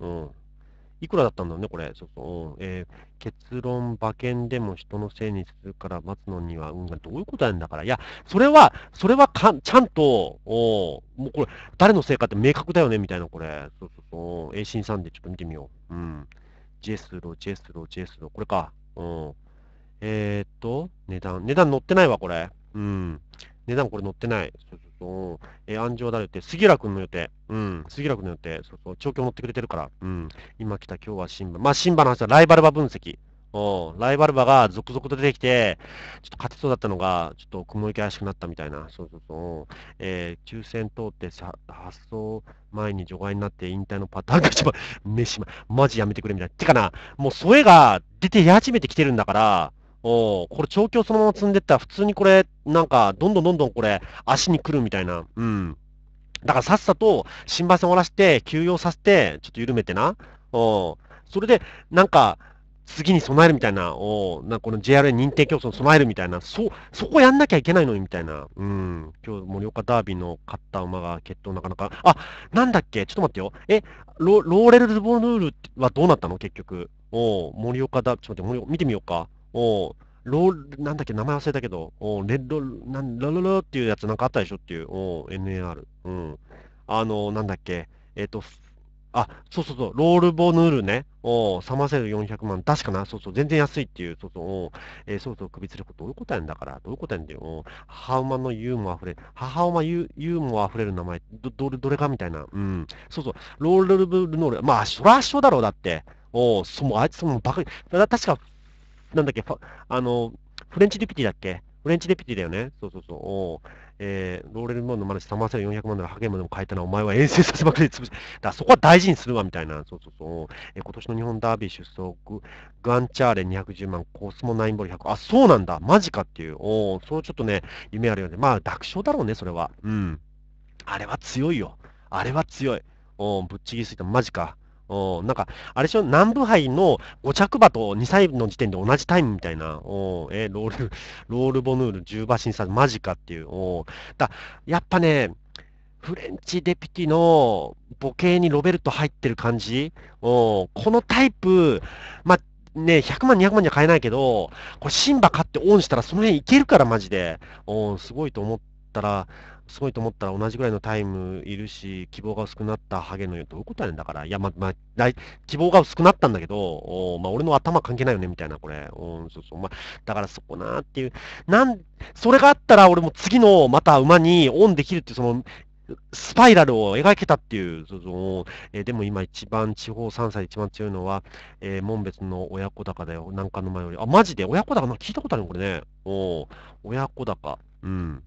うん。いくらだったんだろうね、これ。そうそう。えー、結論、馬券でも人のせいにするから待つのには運が、どういうことなんだから。いや、それは、それはかちゃんと、おもうこれ、誰のせいかって明確だよね、みたいな、これ。そうそうそう。A 新さんでちょっと見てみよう。うん。ジェスロ、ジェスロ、ジェスロ。これか。うん。えー、っと、値段。値段乗ってないわ、これ。うん。値段これ乗ってない。そうと、えー、安城だよって、杉浦君の予定、うん、杉浦君の予定、そうそう、調教持ってくれてるから、うん、今来た今日は新馬、まあ、新馬の話はライバル馬分析。うん、ライバル馬が続々と出てきて、ちょっと勝てそうだったのが、ちょっと雲行き怪しくなったみたいな、そうそうそう、えー、抽選通って発送前に除外になって引退のパターンが一番、し ま、マジやめてくれみたいな。てかな、もう添えが出てや始めてきてるんだから、おこれ、調教そのまま積んでったら、普通にこれ、なんか、どんどんどんどんこれ、足に来るみたいな。うん。だからさっさと、新馬戦終わらせて、休養させて、ちょっと緩めてな。おそれで、なんか、次に備えるみたいな、おなんかこの JRA 認定競争に備えるみたいな、そ、そこやんなきゃいけないのにみたいな。うん。今日、盛岡ダービーの勝った馬が決闘なかなか。あ、なんだっけちょっと待ってよ。え、ロローレル・ルボルールはどうなったの結局。お盛岡ダービー、ちょっと待って、見てみようか。おローなんだっけ、名前忘れたけど、おレッド、なんラララっていうやつなんかあったでしょっていう、お NAR。うん。あの、なんだっけ、えっ、ー、と、あ、そうそうそう、ロールボヌールね。おサマセル400万。確かな。そうそう、全然安いっていう。そうそう、おえー、そうそう、首吊ること。どういうことやんだから。どういうことやんだよ。母馬のユーモア溢れ母馬ユユーモア溢れる名前。ど、どれ、どれかみたいな。うん。そうそう、ロールボヌール。まあ、そら一緒だろう。だって。おそもあいつもバカに。だ確か、なんだっけ、あの、フレンチデピティだっけフレンチデピティだよねそうそうそう。おえー、ローレル・マンのマルサマーセル400万ドル、ハゲムでも変えたら、お前は遠征させまくりで潰す。だそこは大事にするわ、みたいな。そうそうそう。えー、今年の日本ダービー出走、グガンチャーレ210万、コスモナインボール100。あ、そうなんだ。マジかっていう。おそうちょっとね、夢あるよね。まあ、楽勝だろうね、それは。うん。あれは強いよ。あれは強い。おぶっちぎりすぎた。マジか。おなんか、あれでしょ、南部杯の5着馬と2歳の時点で同じタイムみたいな、おえー、ロール、ロールボヌール10馬身差、マジかっていう。おだやっぱね、フレンチデピティの母系にロベルト入ってる感じ、おこのタイプ、まあ、ね、100万、200万じゃ買えないけど、これ、シンバ買ってオンしたら、その辺いけるから、マジで。おすごいと思ったら、すごいと思ったら同じぐらいのタイムいるし、希望が薄くなったハゲのよ、うどういうことやねんだから、いや、ま、ま、希望が薄くなったんだけど、おまあ、俺の頭関係ないよね、みたいな、これ。うん、そうそう。まあ、だからそこなーっていう。なん、それがあったら、俺も次の、また馬にオンできるっていう、その、スパイラルを描けたっていう、そうえー、でも今一番地方3歳で一番強いのは、えー、門別の親子高だよ。なんかの前より。あ、マジで親子高な聞いたことあるのこれね。お親子高。うん。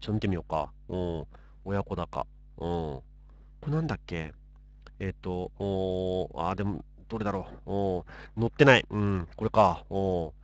ちょっと見てみようか。うん。親子鷹。うん。これなんだっけえっ、ー、と、おあ、でも、どれだろう。お乗ってない。うん、これか。お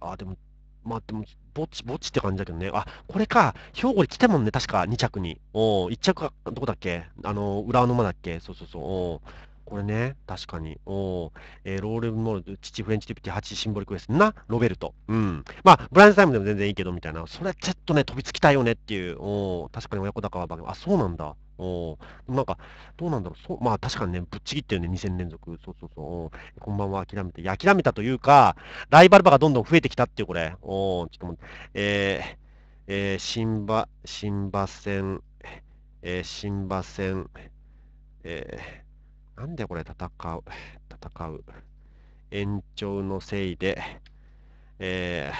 あ、でも、まあ、でも、ぼちぼちって感じだけどね。あ、これか。兵庫に来たもんね、確か、2着に。お1着はどこだっけあの、浦和の間だっけそうそうそう。おこれね、確かに。おえー、ローレンモル父フレンチィピティ8シンボリクエストな、ロベルト。うん。まあ、ブランチタイムでも全然いいけど、みたいな。それはちょっとね、飛びつきたいよねっていう。お確かに親子高はあ、そうなんだ。おなんか、どうなんだろう。そうまあ、確かにね、ぶっちぎってるね、2 0連続。そうそうそう。こんばんは、諦めて。諦めたというか、ライバル馬がどんどん増えてきたっていう、これ。おちょっと待って。えー、えー、新馬、新馬戦、えー、新馬戦、えー、なんでこれ戦う、戦う。延長のせいで、え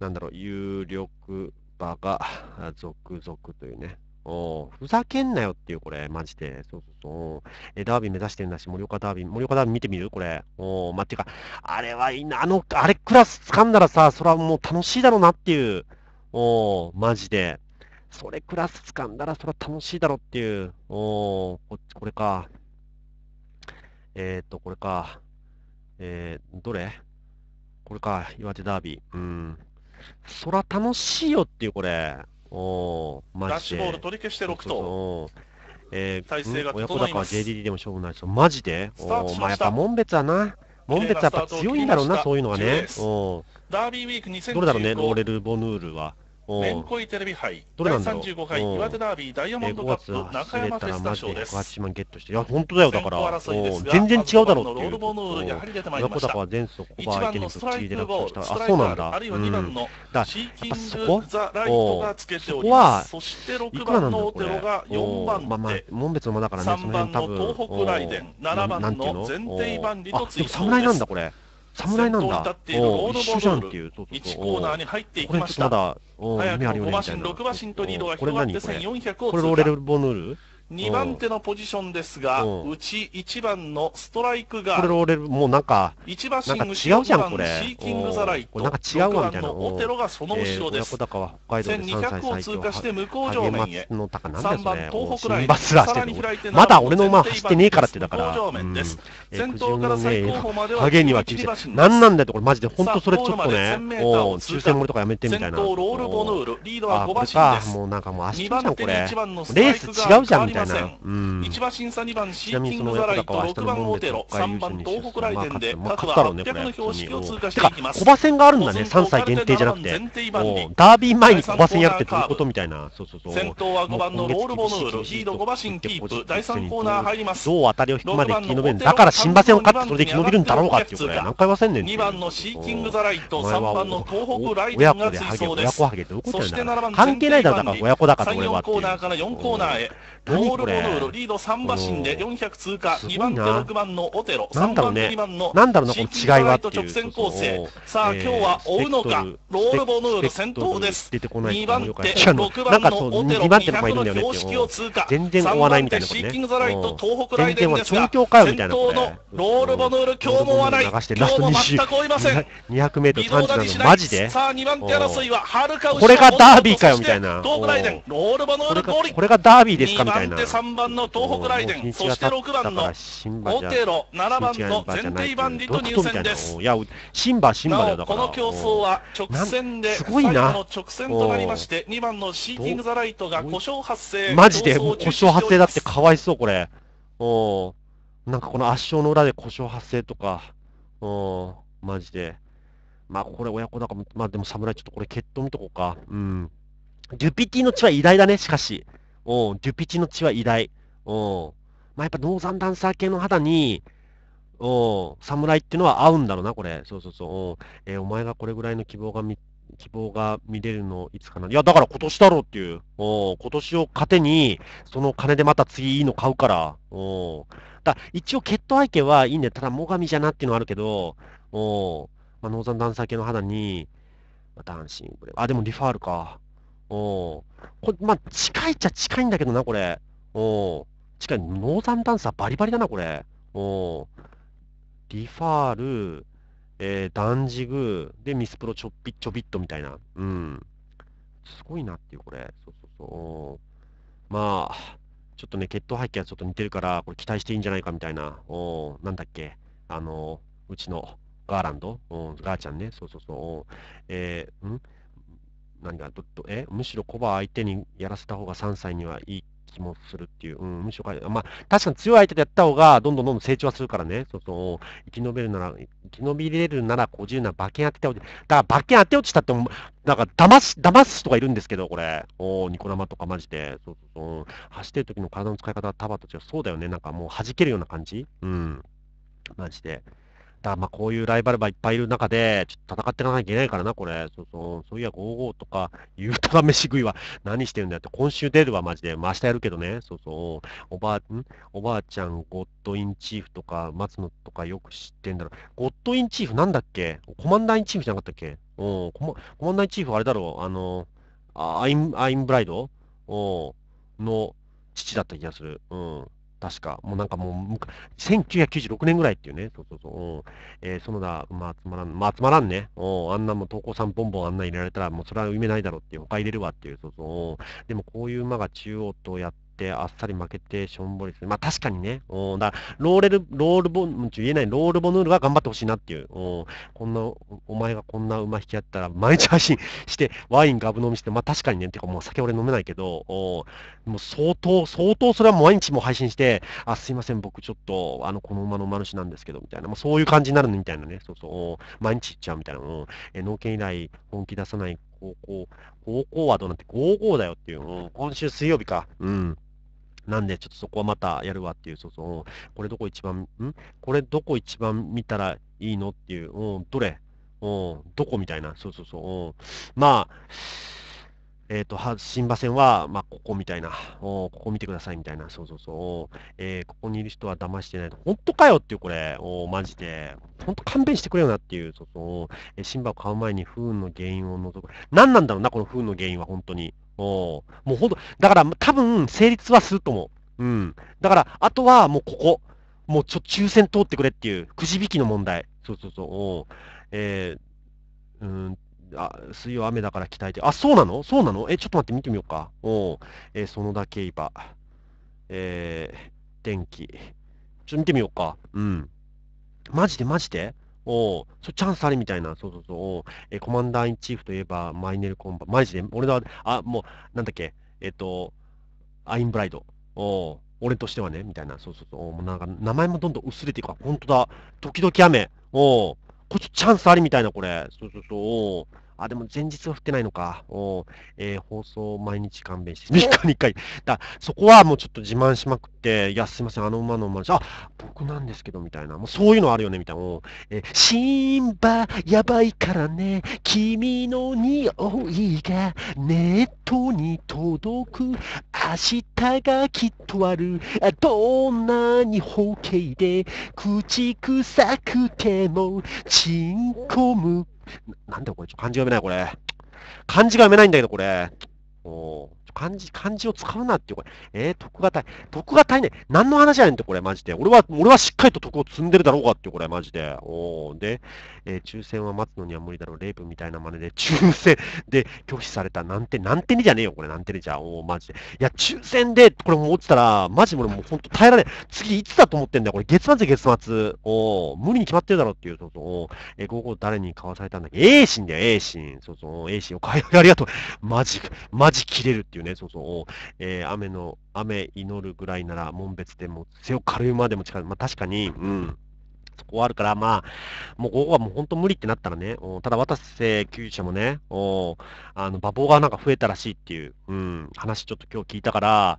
ー、なんだろう、有力馬が続々というね。おふざけんなよっていう、これ、マジで。そうそうそう。え、ダービー目指してるんだし、盛岡ダービー、盛岡ダービー見てみるこれ。おまあ、てか、あれはいいな。あの、あれクラス掴んだらさ、それはもう楽しいだろうなっていう。おマジで。それクラス掴んだら、それは楽しいだろっていう。おこ、これか。えっ、ー、と、これか。えー、どれこれか。岩手ダービー。うん。そら楽しいよっていう、これ。おー、マジで。ラッシュボール取り消して6そうそうえー、体勢が親子だから JDD でも勝負ないですよ。マジでおー、まあ、やっぱ門別はな。門別はやっぱ強いんだろうな、そういうのがね。おーダービーウィーク2 0 1どれだろうね、ローレル・ボヌールは。めんこいテレビ杯第35回岩手ダービーダイヤモンドカップ中山スタ賞です8万ゲットしていや本当だよだから全然違うだろうっていうは前走ここは相手にぶっちぎりでしたあそうなんだあるいは2番そこおそして6番のオテロが4番まあまあ門別の間だからねその辺多分3番の東の前とでも侍なんだこれ侍なんだ。っていうロードっていう。1コーナーに入っていきました。まだ、おお、くも5馬身、6馬これローレル・ボヌール2番手のポジションですが、うんうち1番のストライクが、これ俺、もうなんか、1馬シング、4番シーキングザライト、なんか違うわみたいなオテロがその後ろです。えー、1200を通過して向こう上面へ、3番東北ライン、さらに左手まだ俺の馬走ってねえからってだから、うんえー、先頭から最後方までは、影には抽選、なんなんだよこれマジで、本当それちょっとね、お抽選盛りとかやめてみたいな。先頭ロールボヌール、リードは5馬身です。もうなんかもう足じゃんこれ。レース違うじゃんみたいな。ません。1番審査、2番シーキングザライト、6番オテロ、3番東北来店で、各は800の標識を通過していきます。小馬戦があるんだね、3歳限定じゃなくて。ダービー前に小馬戦やるってどういうことみたいな。そうそうそう。先頭は5番のロールボヌール、ヒード5馬身キープ、第3コーナー入ります。どう当たりを引くまで生き延べるだから新馬戦を勝ってそれで生き延びるんだろうかっていうこれ何回もせんねん。2番のシーキングザライト、3番の東北来店が追走です。親子ハゲ、親子ハゲどうい関係ないだろ、だから親子だから俺はっていう。3、コーナーから4コーナーへ。ボールボールリード3馬身で400通過、2番手6番のオテロ、3番手2番のなんだろうな、この違いはって直線構成。さあ、今日は追うのか、ロールボヌール先頭です。2番手、6番のオテロ、2の標識を通全然追わないみたいなシーキングザライト、東北ライデンですが、先頭のロールボヌー今日も追わない。今日も全く追いません。200メートル短時なのマジでさあ、2番手争いは、はるかこれがダービーかよ、みたいな。これがダービーですか、み3手番の東北ライデン、そして6番のオテロ、7番の前体バンディと入線です。いや、シンバ、シンバだよこの競争は直線で、すごいな。の直線となりまして、2番のシーティングザライトが故障発生。マジで故障発生だってかわいそう、これ。おなんかこの圧勝の裏で故障発生とか、おマジで。まあ、これ親子だから、まあでも侍ちょっとこれ決闘見とこうか。うん。デュピティの血は偉大だね、しかし。うデュピチの血は偉大。うまあ、やっぱノーザンダンサー系の肌に、う侍っていうのは合うんだろうな、これ。そうそうそう。うえー、お前がこれぐらいの希望が見、希望が見れるのいつかな。いや、だから今年だろうっていう。う今年を糧に、その金でまた次いいの買うから。うん。だ一応、血統相手はいいんだよ。ただ、最上じゃなっていうのはあるけど、うん。まあ、ノーザンダンサー系の肌に、まあ、ダンシング。あ、でもリファールか。これ、まあ、近いっちゃ近いんだけどな、これ。お近い。ノーザンダンサーバリバリだな、これ。おリファール、えー、ダンジグ、で、ミスプロちょっぴちょびっとみたいな。うん。すごいなっていう、これ。そうそうそう。まあ、ちょっとね、血統背景はちょっと似てるから、これ期待していいんじゃないかみたいな。おなんだっけ。あの、うちのガーランド、ガーちゃんね。そうそうそう。えー、ん何がどっと、え、むしろコバ相手にやらせた方が3歳にはいい気もするっていう、うん、むしろ、まあ、確かに強い相手でやった方が、どんどんどんどん成長はするからね、そうそう、生き延びるなら、生き延びれるなら、こう自由な馬券当てておいて、だから馬券当て落ちたって、なんか騙す、騙す人がいるんですけど、これ。おニコ生とかマジで。そうそうそう。走ってる時の体の使い方はタバと違う。そうだよね。なんかもう弾けるような感じうん。マジで。だまあこういうライバルがいっぱいいる中で、ちょっと戦っていかなきゃいけないからな、これ。そうそう、そういや、55とか、ゆうたら飯食いは何してるんだよって、今週出るわ、マジで。明日やるけどね。そうそう。おばあ、んおばあちゃん、ゴッドインチーフとか、松野とかよく知ってんだろ。ゴッドインチーフなんだっけコマンダーインチーフじゃなかったっけうんコマ、ンダーインチーフあれだろう、あの、アイン、アインブライドうん。の父だった気がする。うん。確か。もうなんかもう、1996年ぐらいっていうね。そうそうそう。うん、えー、園田、まあつまらん、まあつまらんね。おん、あんなもう投稿3本本あんな入れられたら、もうそれは埋めないだろうっていう、他入れるわっていう、そうそう。でもこういう馬が中央とやって、、あっさり負けて、しょんぼりする。まあ確かにね、おだローレル、ロールボ、ン、ち言えない、ロールボヌールは頑張ってほしいなっていう、おこんな、お前がこんな馬引き合ったら、毎日配信して、ワインガブ飲みして、まあ確かにね、てかもう酒俺飲めないけど、おもう相当、相当それは毎日も配信して、あ、すいません、僕ちょっと、あの、この馬の馬主なんですけど、みたいな、まあそういう感じになるのみたいなね、そうそう、毎日行っちゃうみたいな、うえ農研以来本気出さない高校、高校はどうなって、高校だよっていう、うん、今週水曜日か。うん。なんで、ちょっとそこはまたやるわっていう、そうそう、これどこ一番、んこれどこ一番見たらいいのっていう、うん、どれうん、どこみたいな、そうそうそう、うん、まあ、えっ、ー、と、新馬戦は、まあ、ここみたいな、おここ見てくださいみたいな、そうそうそう、えー、ここにいる人は騙してないと、本当かよっていう、これ、おマジで、本当勘弁してくれよなっていう、そうそう、えー、新馬を買う前に不運の原因を除く、何なんだろうな、この不運の原因は、本当に。おもうほんと、だから多分成立はすると思う。うん。だから、あとはもうここ。もうちょ、抽選通ってくれっていう、くじ引きの問題。そうそうそう。おえー、うん、あ、水曜雨だから鍛えて。あ、そうなのそうなのえ、ちょっと待って、見てみようか。おえー、そのだけ今。えー、天気。ちょっと見てみようか。うん。マジでマジでおそチャンスありみたいな、そうそうそう、えー、コマンダーインチーフといえば、マイネル・コンバ、マジで、俺の、あ、もう、なんだっけ、えっ、ー、と、アインブライド、お俺としてはね、みたいな、そうそうそう、もうなんか、名前もどんどん薄れていくわ、ほんとだ、時々雨、おこっちチャンスありみたいな、これ、そうそうそう、あ、でも前日は降ってないのか。おえー、放送毎日勘弁して、3 日に1回。だそこはもうちょっと自慢しまくって、いや、すいません、あの馬の馬あ、僕なんですけど、みたいな。もうそういうのあるよね、みたいな。えー、シンバ、やばいからね、君の匂いがネットに届く。明日がきっとある。あどんなに包茎で、口臭くても、ちんこむなんだよこれ、漢字読めないこれ。漢字が読めないんだけどこれ。お漢字、漢字を使うなっていう、これ。えー、徳がたい。徳がないね。何の話やねんって、これ、マジで。俺は、俺はしっかりと徳を積んでるだろうかっていう、これ、マジで。おで、えー、抽選は待つのには無理だろう、レイプみたいな真似で、抽選で拒否された、なんて、なんてねじゃねえよ、これ、なんてねじゃおおマジで。いや、抽選で、これもう落ちたら、マジ俺もうほんと耐えられない。次、いつだと思ってんだよ、これ、月末で月末。お無理に決まってるだろっていう、そうそう、えー、午後誰に買わされたんだっけ ?A 心だよ、A 心。そうそう、A 心を買い上げありがとう。マジ、マジ切れるっていうね、そうそう、えー、雨の、雨祈るぐらいなら、門別でも、背を軽いまでも近い。まあ、確かに、うん。そこはあるから、まあ、もうここはもう本当無理ってなったらね、ただ渡瀬救急者もね、おあの、馬房がなんか増えたらしいっていう、うん、話ちょっと今日聞いたから、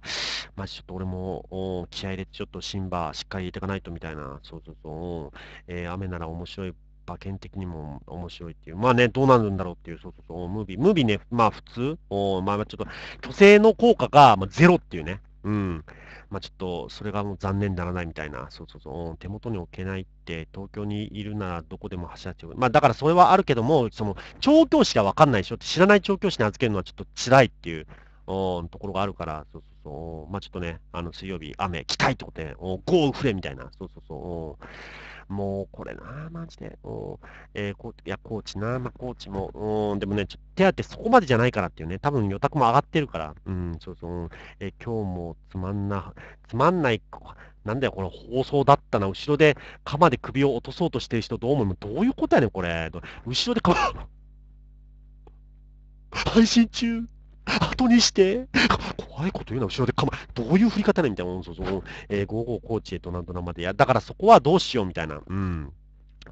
まあちょっと俺も、お気合入れてちょっとシンバしっかり入れていかないとみたいな、そうそうそう、えー、雨なら面白い馬券的にも面白いっていう、まあね、どうなるんだろうっていう、そうそうそう、ムービー、ムービーね、まあ普通、おまあちょっと、虚勢の効果が、まあ、ゼロっていうね、うん、まあ、ちょっとそれがもう残念ならないみたいな、そうそうそう、手元に置けないって、東京にいるならどこでも走らせてまあ、だからそれはあるけども、その調教師がわかんないでしょって、知らない調教師に預けるのはちょっと辛いっていう。ところがあるから、そうそうそう、まあ、ちょっとね、あの水曜日、雨、来たいってことで、豪雨降れみたいな、そうそうそう、もうこれな、マジで。おえー、こいや、コーチな、まあ、コーチも、うん、でもね、ちょ手当そこまでじゃないからっていうね、多分予託も上がってるから、うん、そうそう、えー、今日もつまんな、つまんない、なんだよ、この放送だったな、後ろで鎌で首を落とそうとしてる人、どう思うどういうことやねん、これ。後ろで 配信中後にして、怖いこと言うな、後ろで構え、どういう振り方ねみたいな、そうそう、えー、55コーチへとなんとなまでや、だからそこはどうしようみたいな、うん。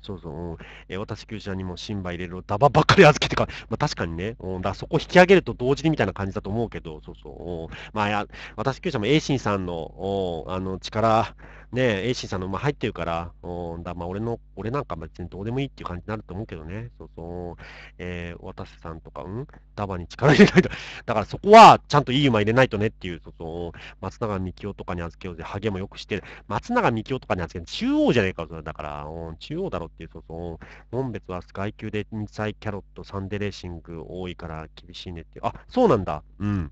そうそう、うん、えー、私、球者にも新馬入れる、ダバばっかり預けてか、まあ、確かにね、うん、だそこ引き上げると同時にみたいな感じだと思うけど、そうそう、うん、まあや、私、球者もシンさんの、うん、あの力、ねえ、AC さんの馬入ってるから、うん、だまあ俺の、俺なんか別にどうでもいいっていう感じになると思うけどね、そうそう、えー、渡瀬さんとか、うんダバに力入れないと。だからそこは、ちゃんといい馬入れないとねっていう、そうそう、松永みきおとかに預けようぜ、ハゲもよくしてる。松永みきおとかに預ける。中央じゃねえか、それだから、うん、中央だろっていう、そうそう、門別はスカイ級で2歳キャロット、サンデレーシング多いから厳しいねっていう。あ、そうなんだ。うん。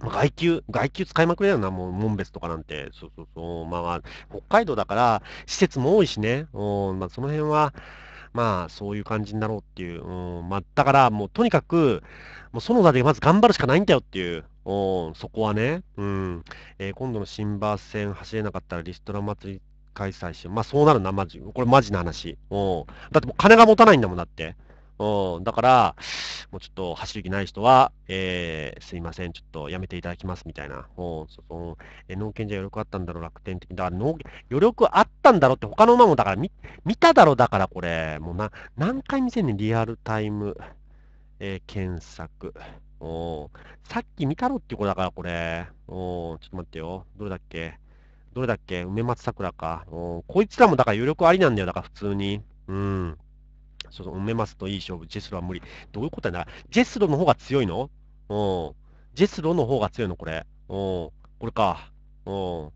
外給、外給使いまくれよな、もう、門別とかなんて。そうそうそう。まあ、まあ、北海道だから、施設も多いしね。うん、まあ、その辺は、まあ、そういう感じになろうっていう。うん、まあ、だから、もう、とにかく、もう、園田でまず頑張るしかないんだよっていう。うん、そこはね。うん。えー、今度の新バー戦走れなかったらリストラ祭り開催し、まあ、そうなるな、マジ。これマジな話。うん。だってもう金が持たないんだもん、だって。うん、だから、もうちょっと走る気ない人は、えー、すいません、ちょっとやめていただきますみたいな。うん、そうえ、農研じゃ余力あったんだろう、楽天的。だから、農、余力あったんだろうって、他の馬もだから見、見ただろう、だからこれ、もうな、何回見せんねん、リアルタイム、えー、検索。ん、さっき見たろって子だから、これ。ん、ちょっと待ってよ。どれだっけどれだっけ梅松桜か。ん、こいつらもだから余力ありなんだよ、だから普通に。うん。そうそう、めますといい勝負、ジェスロは無理。どういうことやなジェスロの方が強いのうん。ジェスロの方が強いのこれ。うん。これか。うん。こ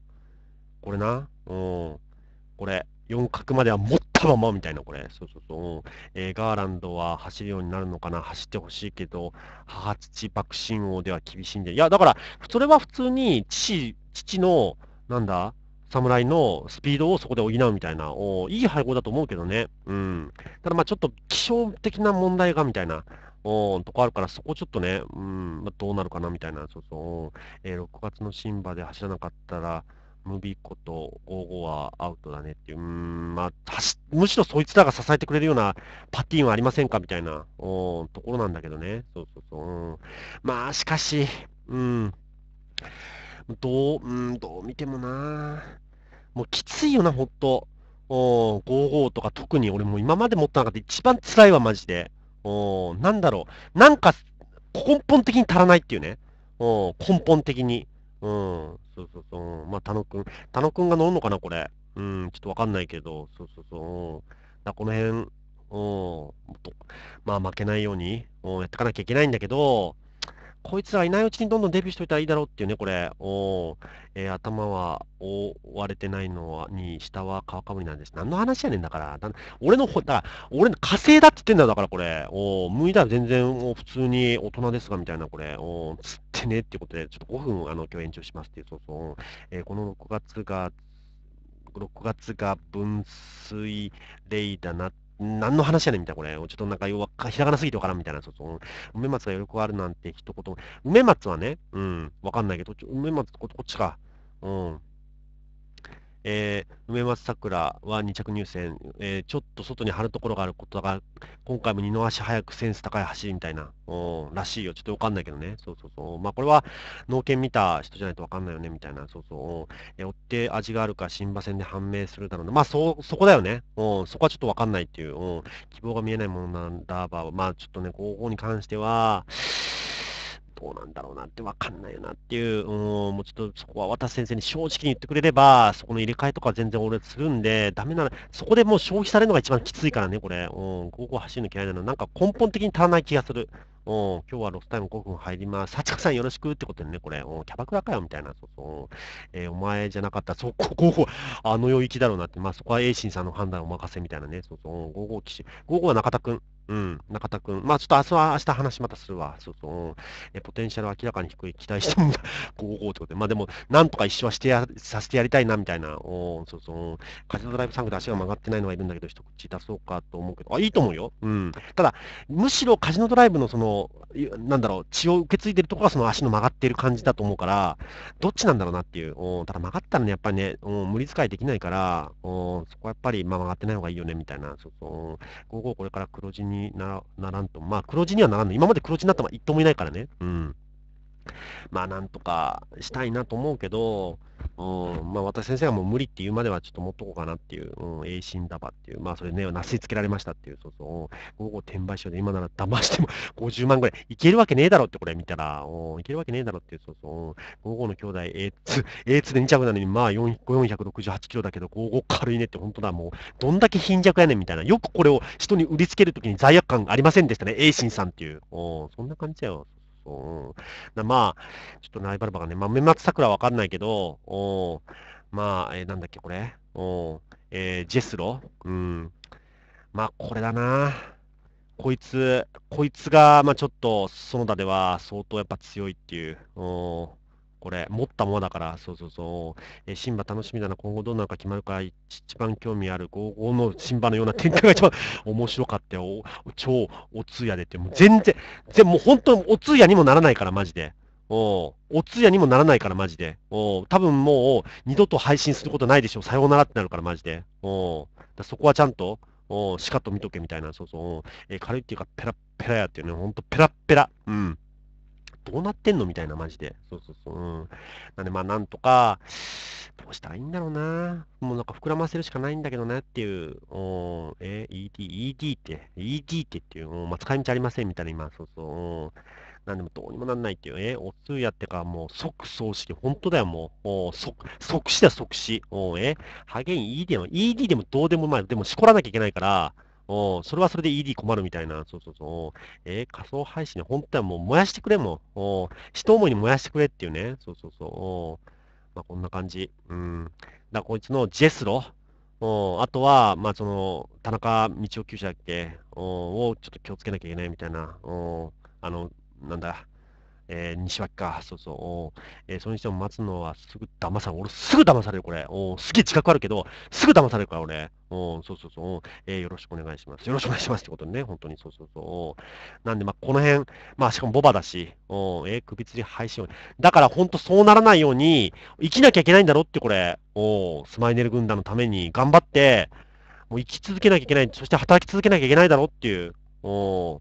れな。うん。これ、4角までは持ったままみたいな、これ。そうそうそう。うん、えー、ガーランドは走るようになるのかな走ってほしいけど、母父爆心王では厳しいんで。いや、だから、それは普通に、父、父の、なんだ侍のスピードをそこで補うみたいな、おいい配合だと思うけどね。うん。ただまあちょっと気象的な問題がみたいな、おとこあるから、そこちょっとね、うん、まあ、どうなるかなみたいな、そうそう、えー、6月のシンバで走らなかったら、ムビコと55はアウトだねっていう、うん、まあ、むしろそいつらが支えてくれるようなパティーンはありませんかみたいなおところなんだけどね。そうそうそう。うん、まあ、しかし、うん。どう、うん、どう見てもなもうきついよな、ほんと。お55とか特に俺も今まで持った中で一番辛いわ、マジで。おなんだろう。なんか、根本的に足らないっていうね。お根本的に。うん。そうそうそう。まあ、田野くん。田野くんが乗るのかな、これ。うん、ちょっとわかんないけど。そうそうそう。だこの辺、おん、まあ負けないように、おやっていかなきゃいけないんだけど、こいつらいないうちにどんどんデビューしといたらいいだろうっていうね、これ。おえー、頭は覆われてないのに、下は川かぶりなんです。何の話やねんだから。だ俺のほ、だ俺の火星だって言ってんだよ、だからこれ。お向いたら全然お普通に大人ですが、みたいな、これ。おつってねっていうことで、ちょっと5分、あの、今日延長しますっていう、そうそう。えー、この6月が、6月が分水例だなって、何の話やねんみたいな、これ。ちょっとなんかよわひらがなすぎてわからんみたいな、そうそう、梅松がよくあるなんて一言。梅松はね、うん、わかんないけど、梅松こ、こっちか。うん。えー、梅松桜は2着入選、えー、ちょっと外に張るところがあることだが、今回も二の足早くセンス高い走りみたいな、おらしいよ、ちょっとわかんないけどね、そうそうそう、まあ、これは農研見た人じゃないとわかんないよねみたいな、そうそう、えー、追って味があるか、新馬戦で判明するだろうな、まあそそこだよね、おそこはちょっとわかんないっていう、お希望が見えないものなんだば、まあちょっとね、合法に関しては、どうなんだろうなって、わかんないよなっていう、うん、もうちょっとそこは渡先生に正直に言ってくれれば、そこの入れ替えとか全然俺するんで、ダメなら、そこでもう消費されるのが一番きついからね、これ。うん、午後走るの嫌いなの。なんか根本的に足らない気がする。うん、今日はロスタイム5分入ります。幸子さんよろしくってことでね、これ、うん、キャバクラかよみたいな、そうそう、えー、お前じゃなかったら、そう、こ こ、あの世行きだろうなって、まあそこは栄心さんの判断お任せみたいなね、そうそう、午後、騎士、5は中田くん、うん、中田君、まあちょっと明日は、明日話またするわ、そうそう、うんえ、ポテンシャル明らかに低い、期待しても5ということで、まあでも、なんとか一生はしてやさせてやりたいなみたいな、おそうそう、うん、風ドライブサングで足が曲がってないのはいるんだけど、一口出そうかと思うけど、あ、いいと思うよ、うん、ただ、むしろカジノドライブのその、なんだろう、血を受け継いでるところはその足の曲がっている感じだと思うから、どっちなんだろうなっていう、おただ曲がったらね、やっぱりね、お無理遣いできないから、おそこはやっぱり、まあ、曲がってない方がいいよねみたいな、そうそう、5号これから黒字に。にならんと。まあ、黒字にはならんの。今まで黒字になったのは一頭もいないからね。うん。まあ、なんとかしたいなと思うけど、うん、まあ、私先生がもう無理って言うまではちょっと持っとこうかなっていう、うん、栄心だばっていう、まあ、それね、なすりつけられましたっていう、そうそう、午後転売しようで、今なら騙しても50 万ぐらい、いけるわけねえだろって、これ見たら、うん、いけるわけねえだろっていう、そうそう、午後の兄弟、A 2 A 2で2着なのに、まあ、468キロだけど、午後軽いねって、本当だ、もう、どんだけ貧弱やねんみたいな、よくこれを人に売りつけるときに罪悪感ありませんでしたね、栄心さんっていう、うん、そんな感じだよ。うん。まあ、ちょっとナイバルバがね、まあ、目松桜わかんないけど、おまあ、えー、なんだっけ、これ。おえー、ジェスロうん。まあ、これだな。こいつ、こいつが、まあちょっと、園田では相当やっぱ強いっていう。これ、持ったものだから、そうそうそう、えー、シンバ楽しみだな、今後どうなるか決まるか、一番興味ある55のシンバのような展開が一番 面白かったよ、超お通夜でって、もう全然、全もう本当にお通夜にもならないから、マジで。おお通夜にもならないから、マジで。お多分もう、二度と配信することないでしょ。さようならってなるから、マジで。おだそこはちゃんと、おしかと見とけみたいな、そうそう。えー、軽いっていうか、ペラペラやっていうね、ほんとペラペラ。うん。どうなってんのみたいな、マジで。そうそうそう。うん。なんで、まあ、なんとか、どうしたらいいんだろうな。もうなんか膨らませるしかないんだけどねっていう、おえ ED、ED って、ED ってっていう、まあ、使い道ありませんみたいな、今、そうそう。なんでもどうにもなんないっていう、えお通夜ってか、もう即葬式、本当だよ、もう、お即、即死だ、即死。おえハゲイン ED でも、ED でもどうでもまあ、でもしこらなきゃいけないから、おそれはそれで ED 困るみたいな。そうそうそう。えー、仮想配信、本当はもう燃やしてくれもん。お思いに燃やしてくれっていうね。そうそうそう。おまあ、こんな感じ。うん。だこいつのジェスロ。おあとは、まあ、その、田中道夫厩者だっけおをちょっと気をつけなきゃいけないみたいな。おあの、なんだ。えー、西脇か、そうそう、おえー、それにしても待つのはすぐ騙される。俺すぐ騙される、これ。おすげえ近くあるけど、すぐ騙されるから、俺。おそうそうそう、えー、よろしくお願いします。よろしくお願いしますってことね、本当に、そうそうそう。なんで、まあ、この辺、まあ、しかもボバだし、おえー、首吊り配信。だから、本当そうならないように、生きなきゃいけないんだろって、これ。おスマイネル軍団のために頑張って、もう生き続けなきゃいけない、そして働き続けなきゃいけないだろっていう。お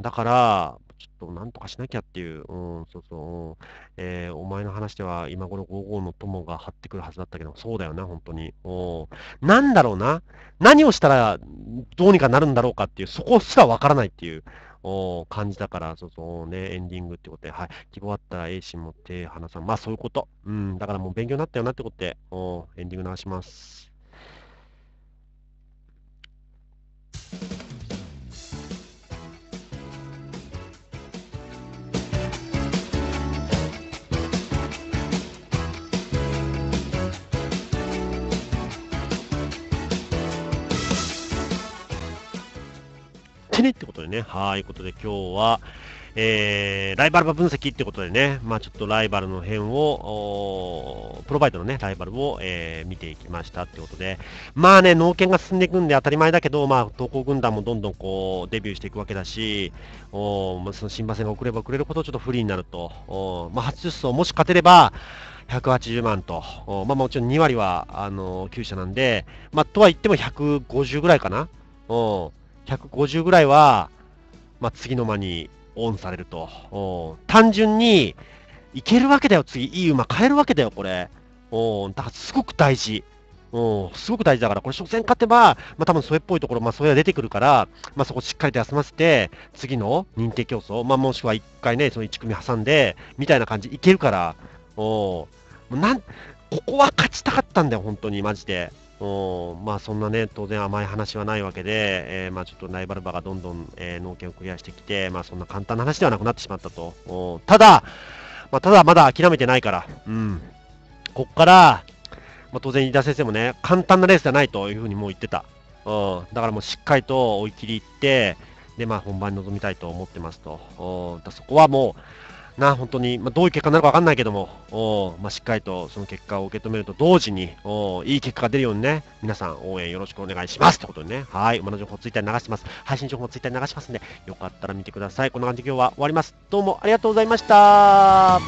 だから、ちょっとなんとかしなきゃっていう、うん、そうそう、えー、お前の話では今頃5号の友が張ってくるはずだったけど、そうだよな、本当に。おなんだろうな。何をしたらどうにかなるんだろうかっていう、そこすらわからないっていう。お感じだから、そうそうね、エンディングってことで、はい。希望あったら A 氏も手離さん。まあそういうこと。うん、だからもう勉強になったよなってことで、おエンディング流します。っねってことでね。はい。ということで今日は、えー、ライバル分析ってことでね、まあちょっとライバルの辺を、プロバイドのね、ライバルを、えー、見ていきましたってことで、まあね、農研が進んでいくんで当たり前だけど、まあ東高軍団もどんどんこう、デビューしていくわけだし、おまその新馬戦が遅れば遅れるほどちょっと不利になると、おまあ初出走もし勝てれば、180万と、まあもちろん2割は、あのー、旧車なんで、まあとは言っても150ぐらいかな。うん。150ぐらいは、まあ、次の間にオンされると。単純に、いけるわけだよ、次。いい馬買えるわけだよ、これ。だからすごく大事。うん、すごく大事だから、これ、初戦勝てば、まあ、多分それっぽいところ、まあ、それは出てくるから、まあ、そこしっかりと休ませて、次の認定競争、まあ、もしくは1回ね、その1組挟んで、みたいな感じ、いけるから、おなん、ここは勝ちたかったんだよ、本当に、マジで。おまあ、そんなね、当然甘い話はないわけで、えー、まあ、ちょっとライバル馬がどんどん、えー、農研をクリアしてきて、まあ、そんな簡単な話ではなくなってしまったと。おただ、まあ、ただまだ諦めてないから、うん。こっから、まあ、当然、飯田先生もね、簡単なレースじゃないというふうにもう言ってた。うん。だからもうしっかりと追い切りいって、で、まあ、本番に臨みたいと思ってますと。おだそこはもう、な、本当に、まあ、どういう結果になるかわかんないけども、おまあ、しっかりとその結果を受け止めると同時に、おいい結果が出るようにね、皆さん応援よろしくお願いします。ってことでね、はい、馬の情報ツイッターに流してます。配信情報ツイッターに流しますんで、よかったら見てください。こんな感じで今日は終わります。どうもありがとうございました。